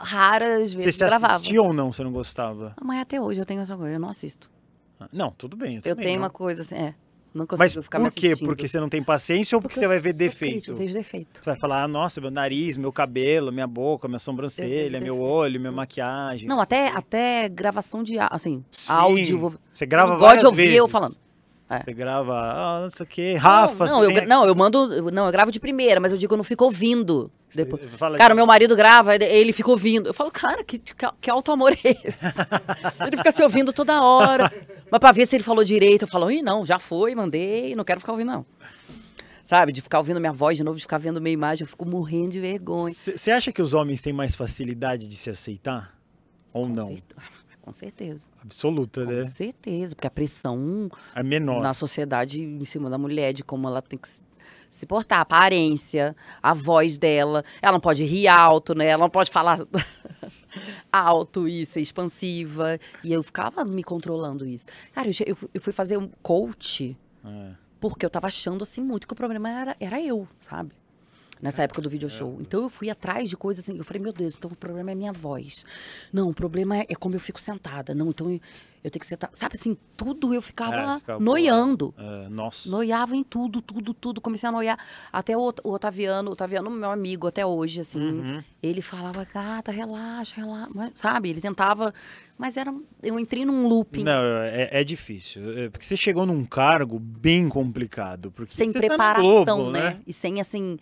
A: raras vezes você gravava. Você assistia ou não, você não gostava?
B: Mas até hoje eu tenho essa coisa, eu não assisto.
A: Ah, não, tudo bem. Eu, eu tenho não. uma
B: coisa assim, é. Não consigo Mas ficar por quê?
A: Porque você não tem paciência ou porque, porque você vai ver defeito? Eu vejo defeito. Você vai falar, ah, nossa, meu nariz, meu cabelo, minha boca, minha sobrancelha, meu olho, minha maquiagem. Não,
B: até, até gravação de assim, Sim, áudio. Você grava várias vezes. gosto de ouvir eu falando.
A: É. Você grava, ah, não sei o
B: quê, Rafa. Não, não eu, tem... não, eu mando. Não, eu gravo de primeira, mas eu digo, eu não fico ouvindo. depois. Fala cara, meu marido grava, ele fica ouvindo. Eu falo, cara, que, que alto amor é esse?
A: ele fica se ouvindo
B: toda hora. Mas pra ver se ele falou direito, eu falo, ih, não, já foi, mandei, não quero ficar ouvindo, não sabe? De ficar ouvindo minha voz de novo, de ficar vendo minha imagem, eu fico morrendo de vergonha.
A: Você acha que os homens têm mais facilidade de se aceitar? Ou Com não? Certeza com certeza. Absoluta, com né? Com certeza, porque a pressão é menor na sociedade em cima
B: da mulher, de como ela tem que se portar, a aparência, a voz dela, ela não pode rir alto, né? Ela não pode falar alto e ser expansiva. E eu ficava me controlando isso. Cara, eu, eu fui fazer um coach é. porque eu tava achando assim muito que o problema era, era eu, sabe? nessa é. época do video é. show. Então eu fui atrás de coisas assim, eu falei, meu Deus, então o problema é minha voz. Não, o problema é, é, como eu fico sentada. Não, então eu, eu tenho que sentar. Sabe assim, tudo eu ficava, é, noiando.
A: Uh, nossa.
B: Noiava em tudo, tudo, tudo. Comecei a noiar. Até o, o Otaviano, o Otaviano, meu amigo até hoje, assim, uhum. ele falava, gata, relaxa, relaxa. Sabe? Ele tentava. Mas era, eu entrei num looping.
A: Não, é, é difícil. Porque você chegou num cargo bem complicado. Porque sem tá preparação, tá Globo, né? né? E
B: sem, assim,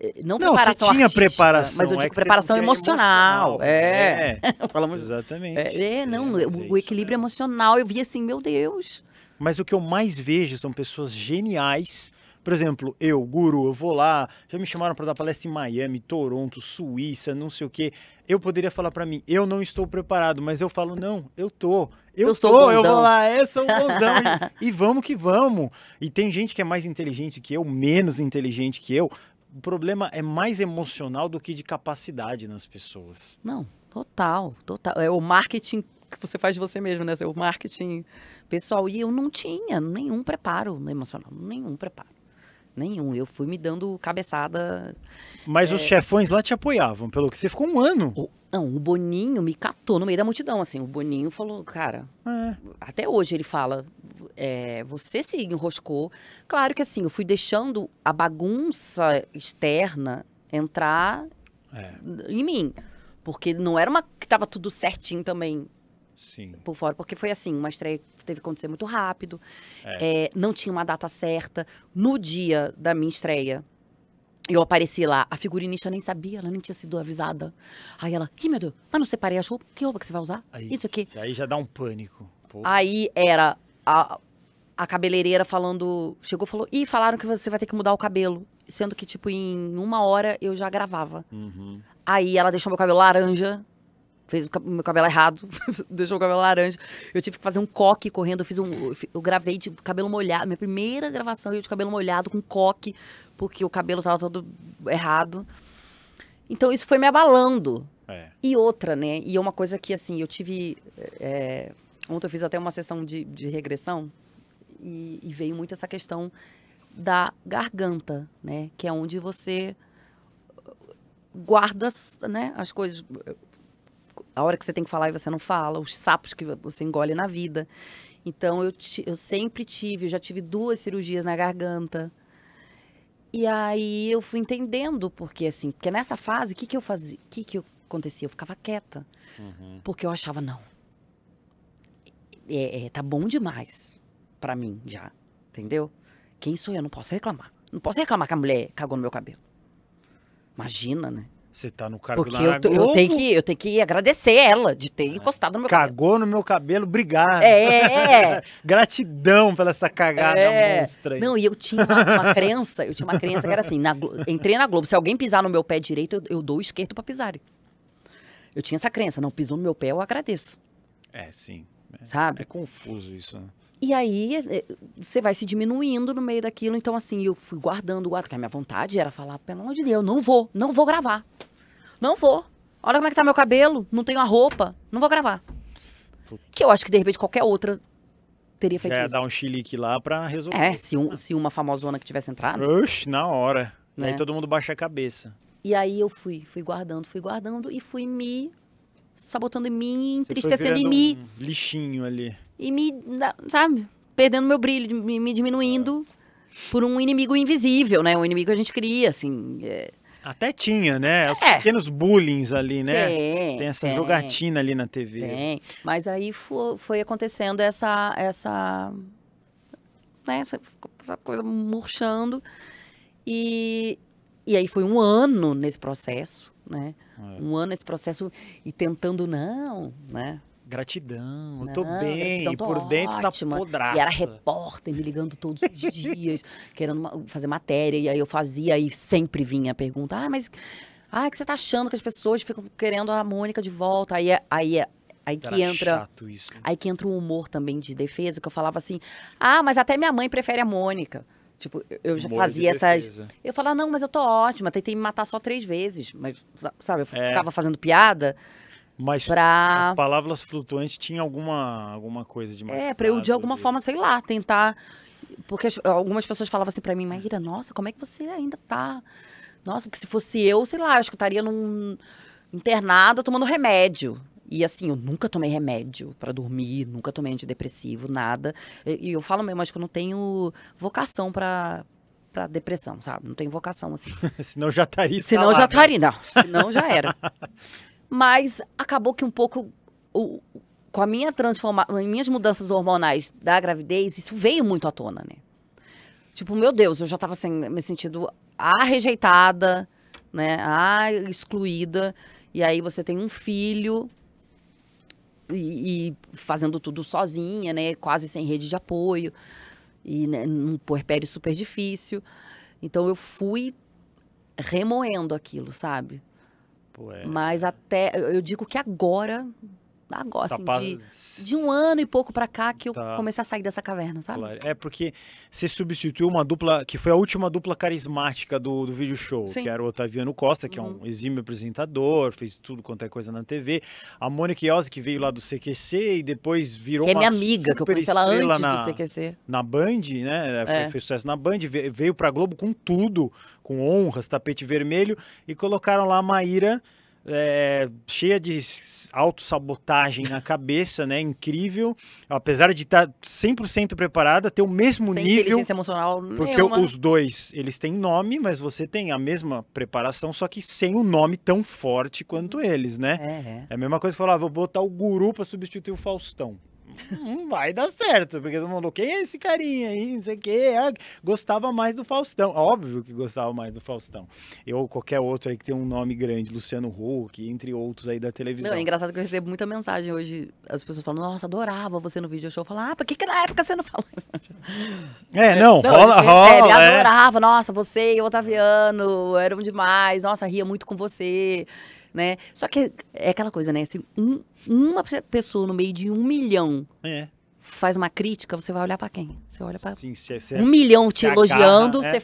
A: eh, não, não preparação tinha preparação, mas eu é digo é preparação emocional. emocional. É. é. Falamos, Exatamente. É, é não, o, o né? equilíbrio emocional, eu vi assim, meu Deus. Mas o que eu mais vejo são pessoas geniais. Por exemplo, eu, guru, eu vou lá, já me chamaram para dar palestra em Miami, Toronto, Suíça, não sei o que Eu poderia falar para mim, eu não estou preparado, mas eu falo, não, eu tô. Eu, eu sou tô, eu vou lá, eu sou bonzão. e, e, vamos que vamos. E tem gente que é mais inteligente que eu, menos inteligente que eu, o problema é mais emocional do que de capacidade nas pessoas.
B: Não, total, total. É o marketing que você faz de você mesmo, né? O marketing pessoal. E eu não tinha nenhum preparo emocional, nenhum preparo. Nenhum. Eu fui me dando cabeçada.
A: Mas é... os chefões lá te
B: apoiavam, pelo que você
A: ficou um ano.
B: O não, o Boninho me catou no meio da multidão, assim. O Boninho falou, cara. É. Até hoje ele fala, é, você se enroscou. Claro que assim, eu fui deixando a bagunça externa entrar é. em mim. Porque não era uma que tava tudo certinho também. Sim. Por fora, porque foi assim, uma estreia que teve que acontecer muito rápido. É. É, não tinha uma data certa. No dia da minha estreia, eu apareci lá, a figurinista nem sabia, ela nem tinha sido avisada. Aí ela, ih, meu Deus, mas não separei a roupa, que roupa que você vai usar? Aí, Isso
A: aqui. Aí já dá um pânico. Aí
B: era a, a cabeleireira falando, chegou falou, e falaram que você vai ter que mudar o cabelo. Sendo que, tipo, em uma hora eu já gravava. Uhum. Aí ela deixou meu cabelo laranja, fez o meu cabelo errado, deixou o cabelo laranja. Eu tive que fazer um coque correndo, eu fiz um eu gravei de cabelo molhado, minha primeira gravação eu de cabelo molhado com coque, porque o cabelo tava todo errado. Então isso foi me abalando. É. E outra, né? E é uma coisa que assim, eu tive é, ontem eu fiz até uma sessão de, de regressão e, e veio muito essa questão da garganta, né? Que é onde você guarda né, as coisas a hora que você tem que falar e você não fala, os sapos que você engole na vida. Então eu, eu sempre tive, eu já tive duas cirurgias na garganta. E aí eu fui entendendo porque assim, porque nessa fase, o que que eu fazia? O que que acontecia? Eu ficava quieta. Uhum. Porque eu achava não. É, é tá bom demais para mim já, entendeu? Quem sou eu? Não posso reclamar. Não posso reclamar que a mulher cagou no meu cabelo. Imagina, né?
A: Você tá no cargo Porque eu, eu, tenho que, eu tenho que agradecer ela de ter é. encostado no meu Cagou cabelo. Cagou no meu cabelo, obrigado. É. Gratidão pela essa cagada é. monstra. Aí. Não, e eu tinha uma, uma, crença, eu tinha uma crença que era assim,
B: na, entrei na Globo, se alguém pisar no meu pé direito, eu, eu dou o esquerdo para pisar. Eu tinha essa crença, não pisou no meu pé, eu agradeço.
A: É, sim. É, Sabe? É confuso isso, né?
B: E aí é, é, você vai se diminuindo no meio daquilo. Então, assim, eu fui guardando, guardando, porque a minha vontade era falar, pelo amor de Deus, não vou, não vou gravar. Não vou. Olha como é que tá meu cabelo, não tenho a roupa, não vou gravar. Que eu acho que de repente qualquer outra teria feito é, isso. dar
A: um chilique lá pra resolver. É, se, um, se uma famosona que tivesse entrado. Oxe, na hora. Né? Aí todo mundo baixa a cabeça.
B: E aí eu fui, fui guardando, fui guardando e fui me sabotando em mim, entristecendo em mim.
A: Um lixinho ali.
B: E me, sabe, perdendo meu brilho, me, diminuindo
A: por um inimigo invisível, né? Um inimigo que a gente cria, assim. É... Até tinha, né? Os é. pequenos bullings ali, né? Tem, tem essa tem, jogatina ali na TV. Tem. Mas aí
B: foi, acontecendo essa, essa, né? essa, essa coisa murchando. E, e aí foi um ano nesse processo né? É. Um ano esse processo e tentando não, né?
A: Gratidão, eu tô bem, gratidão, tô por dentro tá podraça. E era
B: repórter me ligando todos os dias, querendo uma, fazer matéria, e aí eu fazia, e sempre vinha a pergunta, ah, mas, ah, que você tá achando que as pessoas ficam querendo a Mônica de volta, aí, é, aí, aí é, Aí que, entra, isso, aí que entra o humor também de defesa, que eu falava assim: ah, mas até minha mãe prefere a Mônica. Tipo, eu já fazia essas. Eu falava, não, mas eu tô ótima, tentei me matar só três vezes. Mas,
A: sabe, eu é. ficava fazendo piada. Mas pra... as palavras flutuantes tinham alguma, alguma coisa de mais. É, pra eu de alguma forma,
B: sei lá, tentar.
A: Porque algumas pessoas
B: falavam assim pra mim, Maíra, nossa, como é que você ainda tá? Nossa, porque se fosse eu, sei lá, acho que eu estaria num internada tomando remédio. E assim, eu nunca tomei remédio para dormir, nunca tomei antidepressivo, nada. E, eu falo mesmo, acho que eu não tenho vocação para para depressão, sabe? Não tem vocação assim.
A: senão já estaria Senão já estaria, não. Senão já era.
B: Mas acabou que um pouco o, com a minha transformação, minhas mudanças hormonais da gravidez, isso veio muito à tona, né? Tipo, meu Deus, eu já tava sem, me sentindo a rejeitada, né? A excluída. E aí você tem um filho e, fazendo tudo sozinha, né? Quase sem rede de apoio e né, num puerpério super difícil. Então eu fui remoendo aquilo, sabe? É. Mas até eu digo que agora agora, tá assim, de, de, um ano e pouco para cá que eu tá. comecei a sair dessa caverna, sabe?
A: É porque você substituiu uma dupla, que foi a última dupla carismática do, do vídeo show, Sim. que era o Otaviano Costa, que é uhum. é um exímio apresentador, fez tudo quanto é coisa na TV. A Mônica Iose, que veio lá do CQC e depois virou que é minha amiga, que eu conheci ela antes na, do CQC. Na Band, né? É. Fez sucesso na Band, veio pra Globo com tudo, com honras, tapete vermelho, e colocaram lá a Maíra é, cheia de autossabotagem na cabeça, né? Incrível. Apesar de tá estar 100% preparada, ter o mesmo Sem nível. inteligência emocional Porque nenhuma. os dois, eles têm nome, mas você tem a mesma preparação, só que sem o um nome tão forte quanto eles, né? É, é. é a mesma coisa que falar, ah, vou botar o guru para substituir o Faustão não vai dar certo, porque todo mundo, quem é esse carinha aí, não sei o quê, ah, gostava mais do Faustão, óbvio que gostava mais do Faustão, eu qualquer outro aí que tem um nome grande, Luciano Huck, entre outros aí da televisão. Não, é engraçado
B: que eu recebo muita mensagem hoje, as pessoas falam, nossa, adorava você no vídeo show, eu falo, ah, por que, que na época você não falou
A: É, não, não rola, rola, é.
B: adorava, nossa, você e o Otaviano eram demais, nossa, ria muito com você, né, só que é aquela coisa, né, assim, um uma pessoa no meio de um milhão é. faz uma crítica, você vai olhar para quem? Você olha para um milhão te elogiando, você é.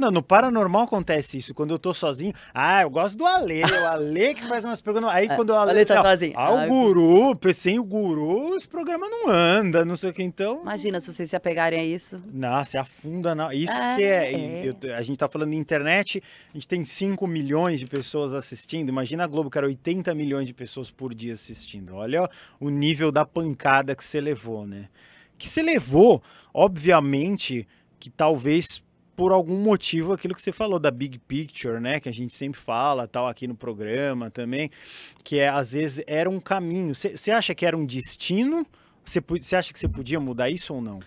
A: Não, no paranormal acontece isso. Quando eu tô sozinho, ah, eu gosto do Ale, é o Ale que faz umas perguntas Aí é, quando o Ale, Ale tá assim, sozinho. Ah, o ah, guru, sem o guru, esse programa não anda, não sei o que então. Imagina se vocês se apegarem a isso. Não, se afunda na. Isso é, que é. é. Eu, a gente tá falando de internet, a gente tem 5 milhões de pessoas assistindo. Imagina a Globo, que era 80 milhões de pessoas por dia assistindo. Olha o nível da pancada que você levou, né? Que você levou, obviamente, que talvez por algum motivo aquilo que você falou da big picture, né? Que a gente sempre fala, tal, aqui no programa também, que é, às vezes era um caminho. Você acha que era um destino? Você acha que você podia mudar isso ou não?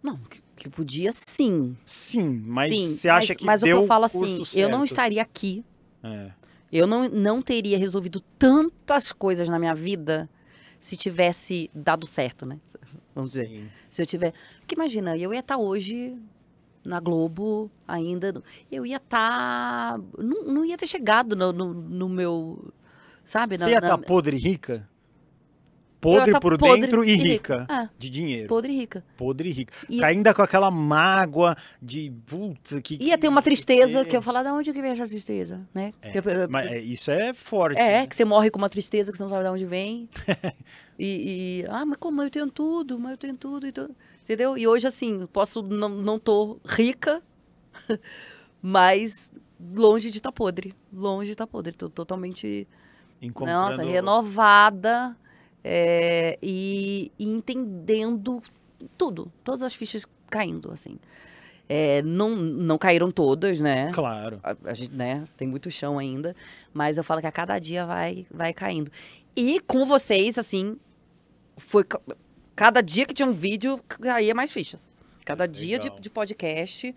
A: Não, que, que podia sim. Sim, mas você acha mas, que mas deu o que eu falo assim, certo. eu não estaria aqui. É.
B: Eu não, não teria resolvido tantas coisas na minha vida se tivesse dado certo, né? Vamos dizer. Sim. Se eu tiver. Porque imagina, eu ia estar hoje na Globo ainda. Eu ia estar. Tá, não, não, ia ter chegado no, no, no meu. Sabe? Na, Você ia estar tá
A: e rica? Podre tá por podre dentro e, rica. rica. É, de dinheiro. Podre e rica. Podre e rica. Tá ainda com aquela mágoa de. Putz, que. Ia ter uma tristeza é... que eu é?
B: falar, da onde que vem essa tristeza? Né?
A: É, eu, eu, mas é, isso é forte. É,
B: né? que você morre com uma tristeza que você não sabe de onde vem. e, e, Ah, mas como? Eu tenho tudo, mas eu tenho tudo. E tudo. Entendeu? E hoje, assim, posso, não, não tô rica, mas longe de estar tá podre. Longe de estar tá podre. Tô totalmente. Encontrando... Nossa, renovada é, e, e, entendendo tudo. Todas as fichas caindo, assim. É, não, não caíram todas, né? Claro. A, a gente, né? Tem muito chão ainda. Mas eu falo que a cada dia vai, vai caindo. E com vocês, assim, foi Cada dia que tinha um vídeo, caía mais fichas. Cada Legal. dia de, de, podcast,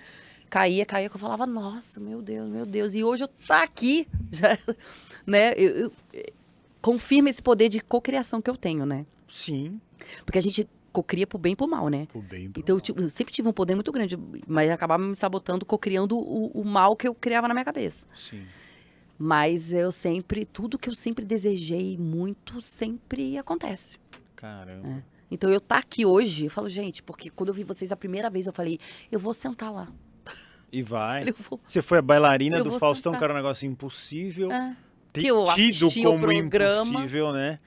B: caía, caía, que eu falava, nossa, meu Deus, meu Deus. E hoje eu tá aqui, já, né? Eu, eu, confirma esse poder de cocriação que eu tenho, né? Sim. Porque a gente cocria pro bem e pro mal, né? Pro bem pro Então eu, tipo, eu, sempre tive um poder muito grande, mas acabava me sabotando, cocriando o, o mal que eu criava na minha cabeça. Sim. Mas eu sempre, tudo que eu sempre desejei muito, sempre acontece.
A: Caramba. É.
B: Então eu tá aqui hoje, eu falo, gente, porque quando eu vi vocês a primeira vez, eu falei, eu vou sentar lá.
A: E vai. Falei, vou, Você foi a bailarina do Faustão, sentar. que era um negócio impossível. É. Tido como programa, impossível, né?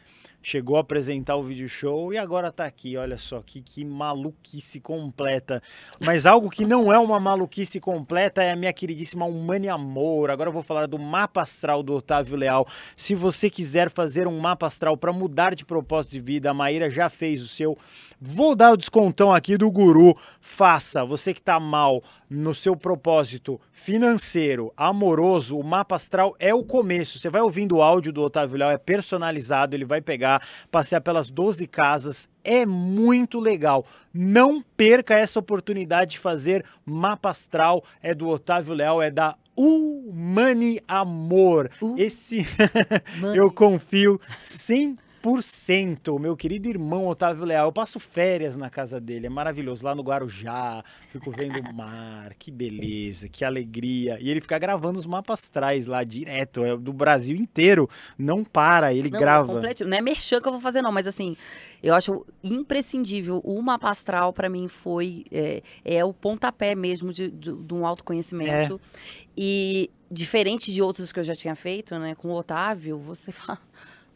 A: chegou a apresentar o vídeo show e agora tá aqui. Olha só que, que maluquice completa. Mas algo que não é uma maluquice completa é a minha queridíssima humania Moura. Agora eu vou falar do mapa astral do Otávio Leal. Se você quiser fazer um mapa astral para mudar de propósito de vida, a Maíra já fez o seu. Vou dar o descontão aqui do guru. Faça. Você que tá mal no seu propósito financeiro, amoroso, o mapa astral é o começo. Você vai ouvindo o áudio do Otávio Léo, é personalizado, ele vai pegar, passear pelas 12 casas, é muito legal. Não perca essa oportunidade de fazer mapa astral, é do Otávio Léo, é da Humani Amor. Uh, Esse eu confio 100 100%, meu querido irmão Otávio Leal. Eu passo férias na casa dele, é maravilhoso, lá no Guarujá, fico vendo o mar, que beleza, que alegria. E ele fica gravando os mapas trás lá direto, é do Brasil inteiro, não para, ele não, grava.
B: É não é merchan que eu vou fazer não, mas assim, eu acho imprescindível, o mapa astral para mim foi, é, é, o pontapé mesmo de, de, de um autoconhecimento. É. E diferente de outros que eu já tinha feito, né, com o Otávio, você fala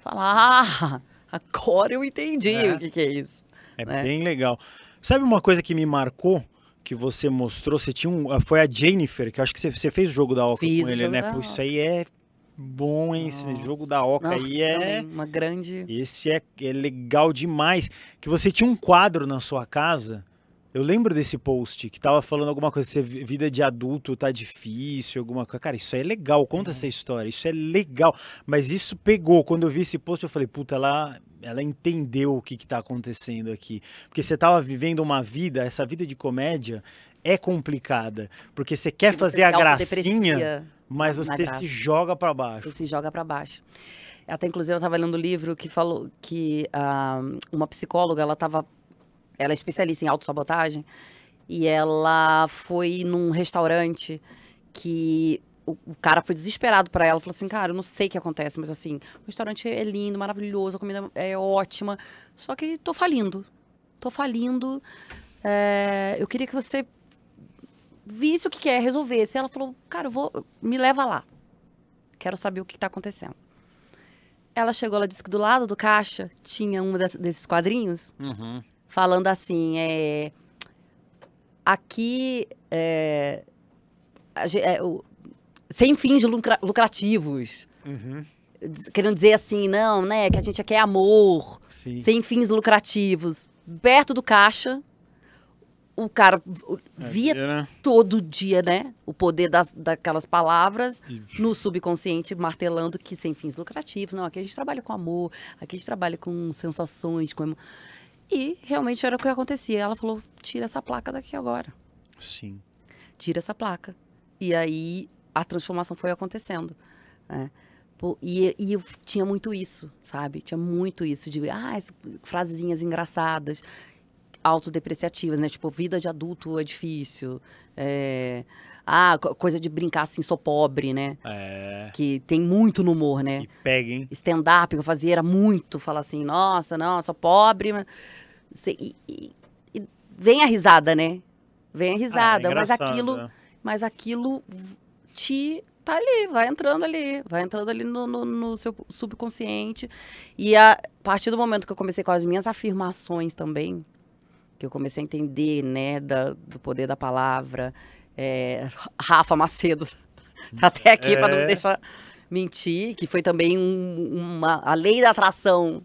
B: falar ah,
A: agora eu entendi é. o que, que, é isso. É né? bem legal. Sabe uma coisa que me marcou? que você mostrou, você tinha um, ah, foi a Jennifer, que acho que você, você fez o jogo da Oca fiz com ele, né? Pô, isso aí é bom, hein? Nossa. Esse jogo da Oca Nossa, aí é uma grande. Esse é, é legal demais. Que você tinha um quadro na sua casa eu lembro desse post que tava falando alguma coisa, se vida de adulto tá difícil, alguma coisa. Cara, isso é legal, conta essa uhum. história, isso é legal. Mas isso pegou. Quando eu vi esse post, eu falei, puta, ela, ela entendeu o que, que tá acontecendo aqui. Porque você tava vivendo uma vida, essa vida de comédia é complicada. Porque você quer fazer a gracinha, mas você se joga para
B: baixo. Você se joga para baixo. Até inclusive eu estava lendo um livro que falou que uh, uma psicóloga ela estava ela é especialista em autossabotagem. E ela foi num restaurante que o, o cara foi desesperado para ela. Falou assim, cara, eu não sei o que acontece, mas assim, o restaurante é lindo, maravilhoso, a comida é ótima. Só que tô falindo. Tô falindo. É, eu queria que você visse o que quer, é, resolvesse. Ela falou, cara, eu vou, me leva lá. Quero saber o que está acontecendo ela chegou, ela disse que do lado do caixa tinha um desses quadrinhos. Uhum falando assim, é, aqui é, a, é, o, sem fins lucra, lucrativos. Uhum. Querendo dizer assim, não, né? Que a gente aqui é amor, Sim. sem fins lucrativos. Perto do caixa, o cara é, via né? todo dia, né? O poder das, daquelas palavras no subconsciente, martelando que sem fins lucrativos. Não, aqui a gente trabalha com amor, aqui a gente trabalha com sensações, com emoções e realmente era o que acontecia. Ela falou: tira essa placa daqui agora. Sim. Tira essa placa. E aí a transformação foi acontecendo. Né? E, e, eu tinha muito isso, sabe? Tinha muito isso de ah, frasezinhas engraçadas, autodepreciativas, né? Tipo, vida de adulto é difícil. É ah, coisa de brincar assim, sou pobre, né? É. Que tem muito no humor, né? E pega, hein? Stand-up que eu fazia era muito, falar assim, nossa, não, sou pobre. Mas... E, e, e vem a risada, né? Vem a risada, ah, é mas aquilo, né? mas aquilo te tá ali, vai entrando ali, vai entrando ali no, no, no, seu subconsciente. E a partir do momento que eu comecei com as minhas afirmações também, que eu comecei a entender, né, da, do poder da palavra é, Rafa Macedo, tá até aqui é... para não deixar mentir, que foi também um, uma. A lei da atração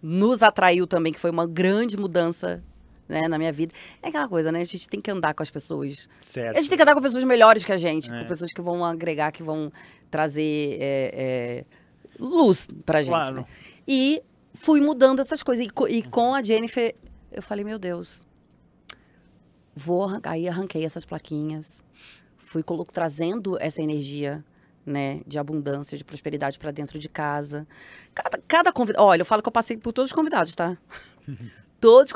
B: nos atraiu também, que foi uma grande mudança né, na minha vida. É aquela coisa, né? A gente tem que andar com as pessoas.
A: Certo. A gente tem que
B: andar com pessoas melhores que a gente, é. com pessoas que vão agregar, que vão trazer é, é, luz pra gente. Claro. Né? E fui mudando essas coisas. E, e com a Jennifer, eu falei, meu Deus, vou aí arranquei essas plaquinhas, fui trazendo essa energia né, de abundância, de prosperidade para dentro de casa. Cada, cada convidado, olha, eu falo que eu passei por todos os convidados, tá? todos,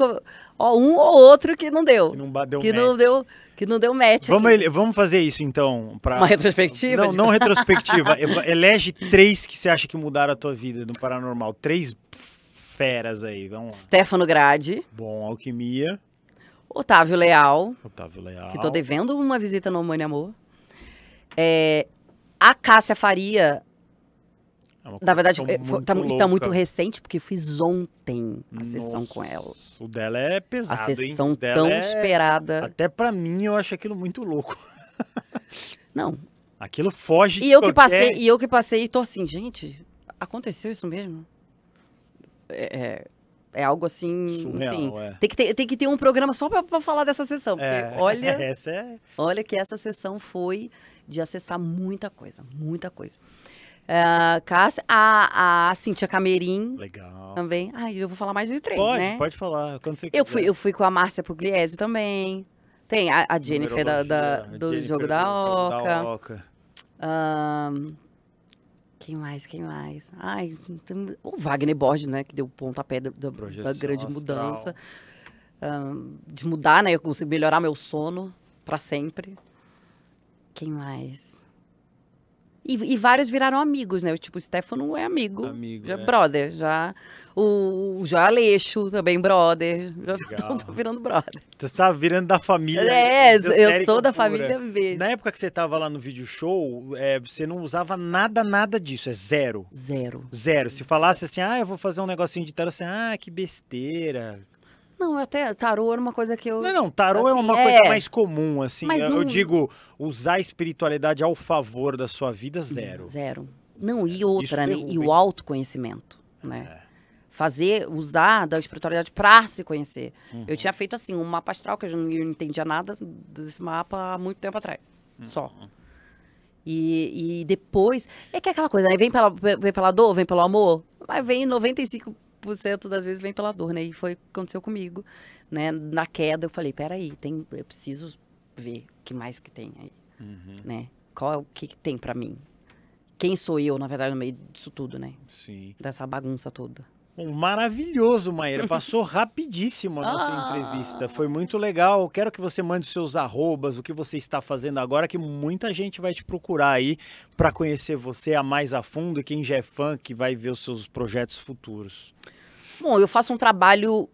B: ó, um ou outro que não deu, que não deu, que match. não deu, que não deu match. Vamos, ele,
A: vamos fazer isso então para uma retrospectiva. Não, de... não retrospectiva. Elege três que você acha que mudaram a tua vida no paranormal, três feras aí. Vamos. Lá.
B: Stefano Grade.
A: Bom, alquimia.
B: Otávio Leal. Otávio Leal. Que tô devendo uma visita no Mãe Amor. É, a Cássia Faria. É na verdade, tá foi, muito tá, tá muito tá recente, porque eu fiz ontem a Nossa, sessão
A: com ela. O dela é pesado, A sessão tão é... esperada. Até para mim, eu acho aquilo muito louco. Não. Aquilo foge e eu que passei E eu que passei
B: e tô assim, gente, aconteceu isso mesmo?
A: É, é é
B: algo assim. Surreal, enfim, é. tem, que ter, tem que ter um programa só para falar dessa sessão. É, olha, essa é... olha que essa sessão foi de acessar muita coisa, muita coisa. Uh, Cássia, a, a Cintia Camerim. Legal. Também. Ai, eu vou falar mais de três, pode, né? Pode,
A: falar. Quando você Eu fui, eu fui
B: com a Márcia Pugliese também. Tem a, a Jennifer da, da, do Jennifer Jogo da Oca. Da Oca. Uh, quem mais? Quem mais? Ai, tem... o Wagner Borges, né? Que deu o pontapé da, da, da grande astral. mudança. Um, de mudar, né? Eu consigo melhorar meu sono para sempre. Quem mais? E, e, vários viraram amigos, né? Tipo, o Stefano é amigo. Amigo. Já é. brother. Já o, o Aleixo também, brother. Já tô, tô,
A: virando brother. Então, você está virando da família. É, eu sou da pura. família mesmo Na época que você tava lá no vídeo show, é, você não usava nada, nada disso. É zero. Zero. Zero. Se falasse assim, ah, eu vou fazer um negocinho de tela, assim, ah, que besteira.
B: Não, até tarô era uma coisa que eu. Não, não, tarô é assim, é uma é... coisa mais
A: comum, assim. Mas eu não... digo, usar a espiritualidade ao favor da sua vida, zero. Zero.
B: Não, e outra, né? E o autoconhecimento, né? É. Fazer, usar da espiritualidade para se conhecer. Uhum. Eu tinha feito, assim, um mapa astral, que eu não, entendia nada desse mapa há muito tempo atrás. Uhum. Só. E, e, depois. É que é aquela coisa, né? Vem pela, vem pela dor, vem pelo amor, mas vem 95 100% das vezes vem pela dor, né? E foi o que aconteceu comigo, né? Na queda eu falei, peraí, tem, eu preciso ver o que mais que tem aí,
A: uhum. né?
B: Qual é o que, que tem para mim? Quem sou eu,
A: na verdade, no meio disso tudo, né? Sim. Dessa bagunça toda. Maravilhoso, Maíra. Passou rapidíssimo a nossa ah. entrevista. Foi muito legal. Quero que você mande os seus arrobas, o que você está fazendo agora, que muita gente vai te procurar aí para conhecer você a mais a fundo e quem já é fã que vai ver os seus projetos futuros.
B: Bom, eu faço um trabalho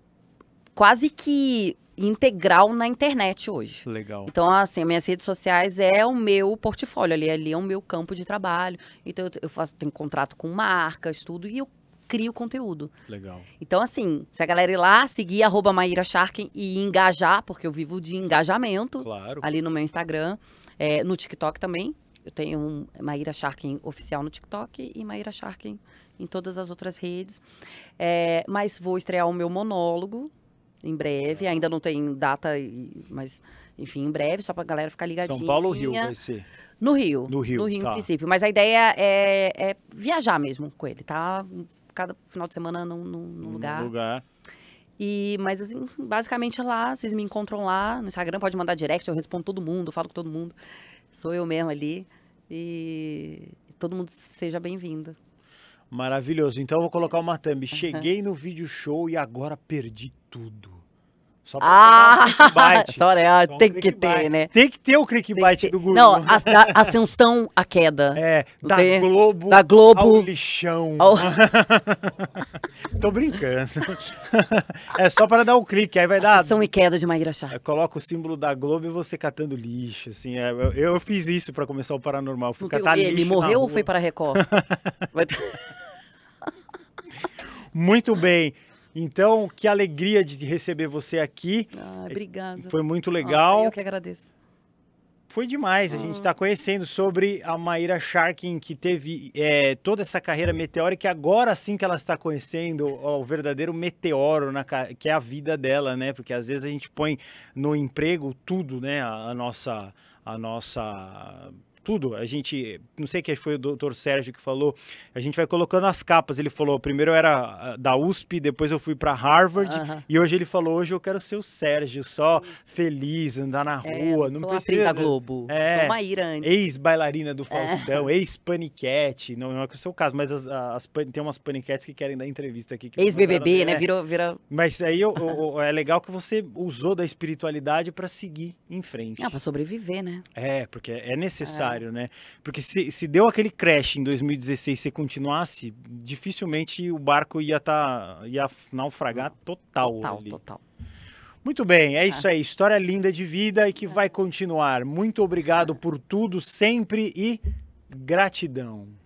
B: quase que integral na internet hoje.
A: Legal. Então,
B: assim, minhas redes sociais é o meu portfólio ali, ali é o meu campo de trabalho. Então, eu faço, tenho contrato com marcas, tudo, e eu cria o conteúdo. Legal. Então, assim, se a galera ir lá, seguir arroba Maíra Sharkin e engajar, porque eu vivo de engajamento claro. ali no meu Instagram, é, no TikTok também. Eu tenho um Maíra Sharkin oficial no TikTok e Maíra Sharkin em todas as outras redes. É, mas vou estrear o meu monólogo em breve. Ainda não tem data, mas enfim, em breve, só pra galera ficar ligadinha. São Paulo ou Rio vai ser? No
A: Rio. No Rio, no Rio tá. em princípio.
B: Mas a ideia é, é, viajar mesmo com ele, tá? cada final de semana num, num, num lugar. lugar. E, mas assim, basicamente é lá, vocês me encontram lá no Instagram, pode mandar direct, eu respondo todo mundo, falo com todo mundo. Sou eu mesmo ali. E, e todo mundo seja
A: bem-vindo. Maravilhoso. Então eu vou colocar o thumb. Cheguei no vídeo show e agora perdi tudo. Só
B: ah, né? ah, só, é, tem que ter, né? Tem
A: que ter o clickbait do Google. Não, a,
B: ascensão à queda. É, da tem, Globo, da Globo ao
A: lixão. Ao... Tô brincando. é só para dar o um clique, aí vai dar... Ascensão e queda de Chá. Coloca o símbolo da Globo e você catando lixo, assim. É, eu, eu, fiz isso para começar o Paranormal. Fui catar ele lixo morreu ou foi para a Record? Muito bem. Então, que alegria de receber você aqui. Ah, obrigada. Foi muito legal. Ah, eu que agradeço. Foi demais, a gente está ah. conhecendo sobre a Maíra Sharkin, que teve é, toda essa carreira meteórica, e agora sim que ela está conhecendo o verdadeiro meteoro, na, que é a vida dela, né? Porque às vezes a gente põe no emprego tudo, né? a, a nossa, a nossa tudo. A gente, não sei que foi o doutor Sérgio que falou, a gente vai colocando as capas. Ele falou, primeiro eu era ah, da USP, depois eu fui para Harvard, uh -huh. e hoje ele falou, hoje eu quero ser o Sérgio, só Isso. feliz, andar na é, rua, é, não sou precisa... da Globo, é, antes. Ex-bailarina do é. Faustão, é. ex-paniquete, não, não é o seu caso, mas as, as, tem umas paniquetes que querem dar entrevista aqui. Ex-BBB, é. né? Virou, virou... Mas aí eu, eu, é legal que você usou da espiritualidade para seguir em frente. Ah, para sobreviver, né? É, porque é necessário contrário, né? Porque se, se deu aquele crash em 2016 se continuasse, dificilmente o barco ia, tá, ia naufragar total. Total, ali. total. Muito bem, é, é. isso aí. História linda de vida e que é. vai continuar. Muito obrigado é. por tudo sempre e gratidão.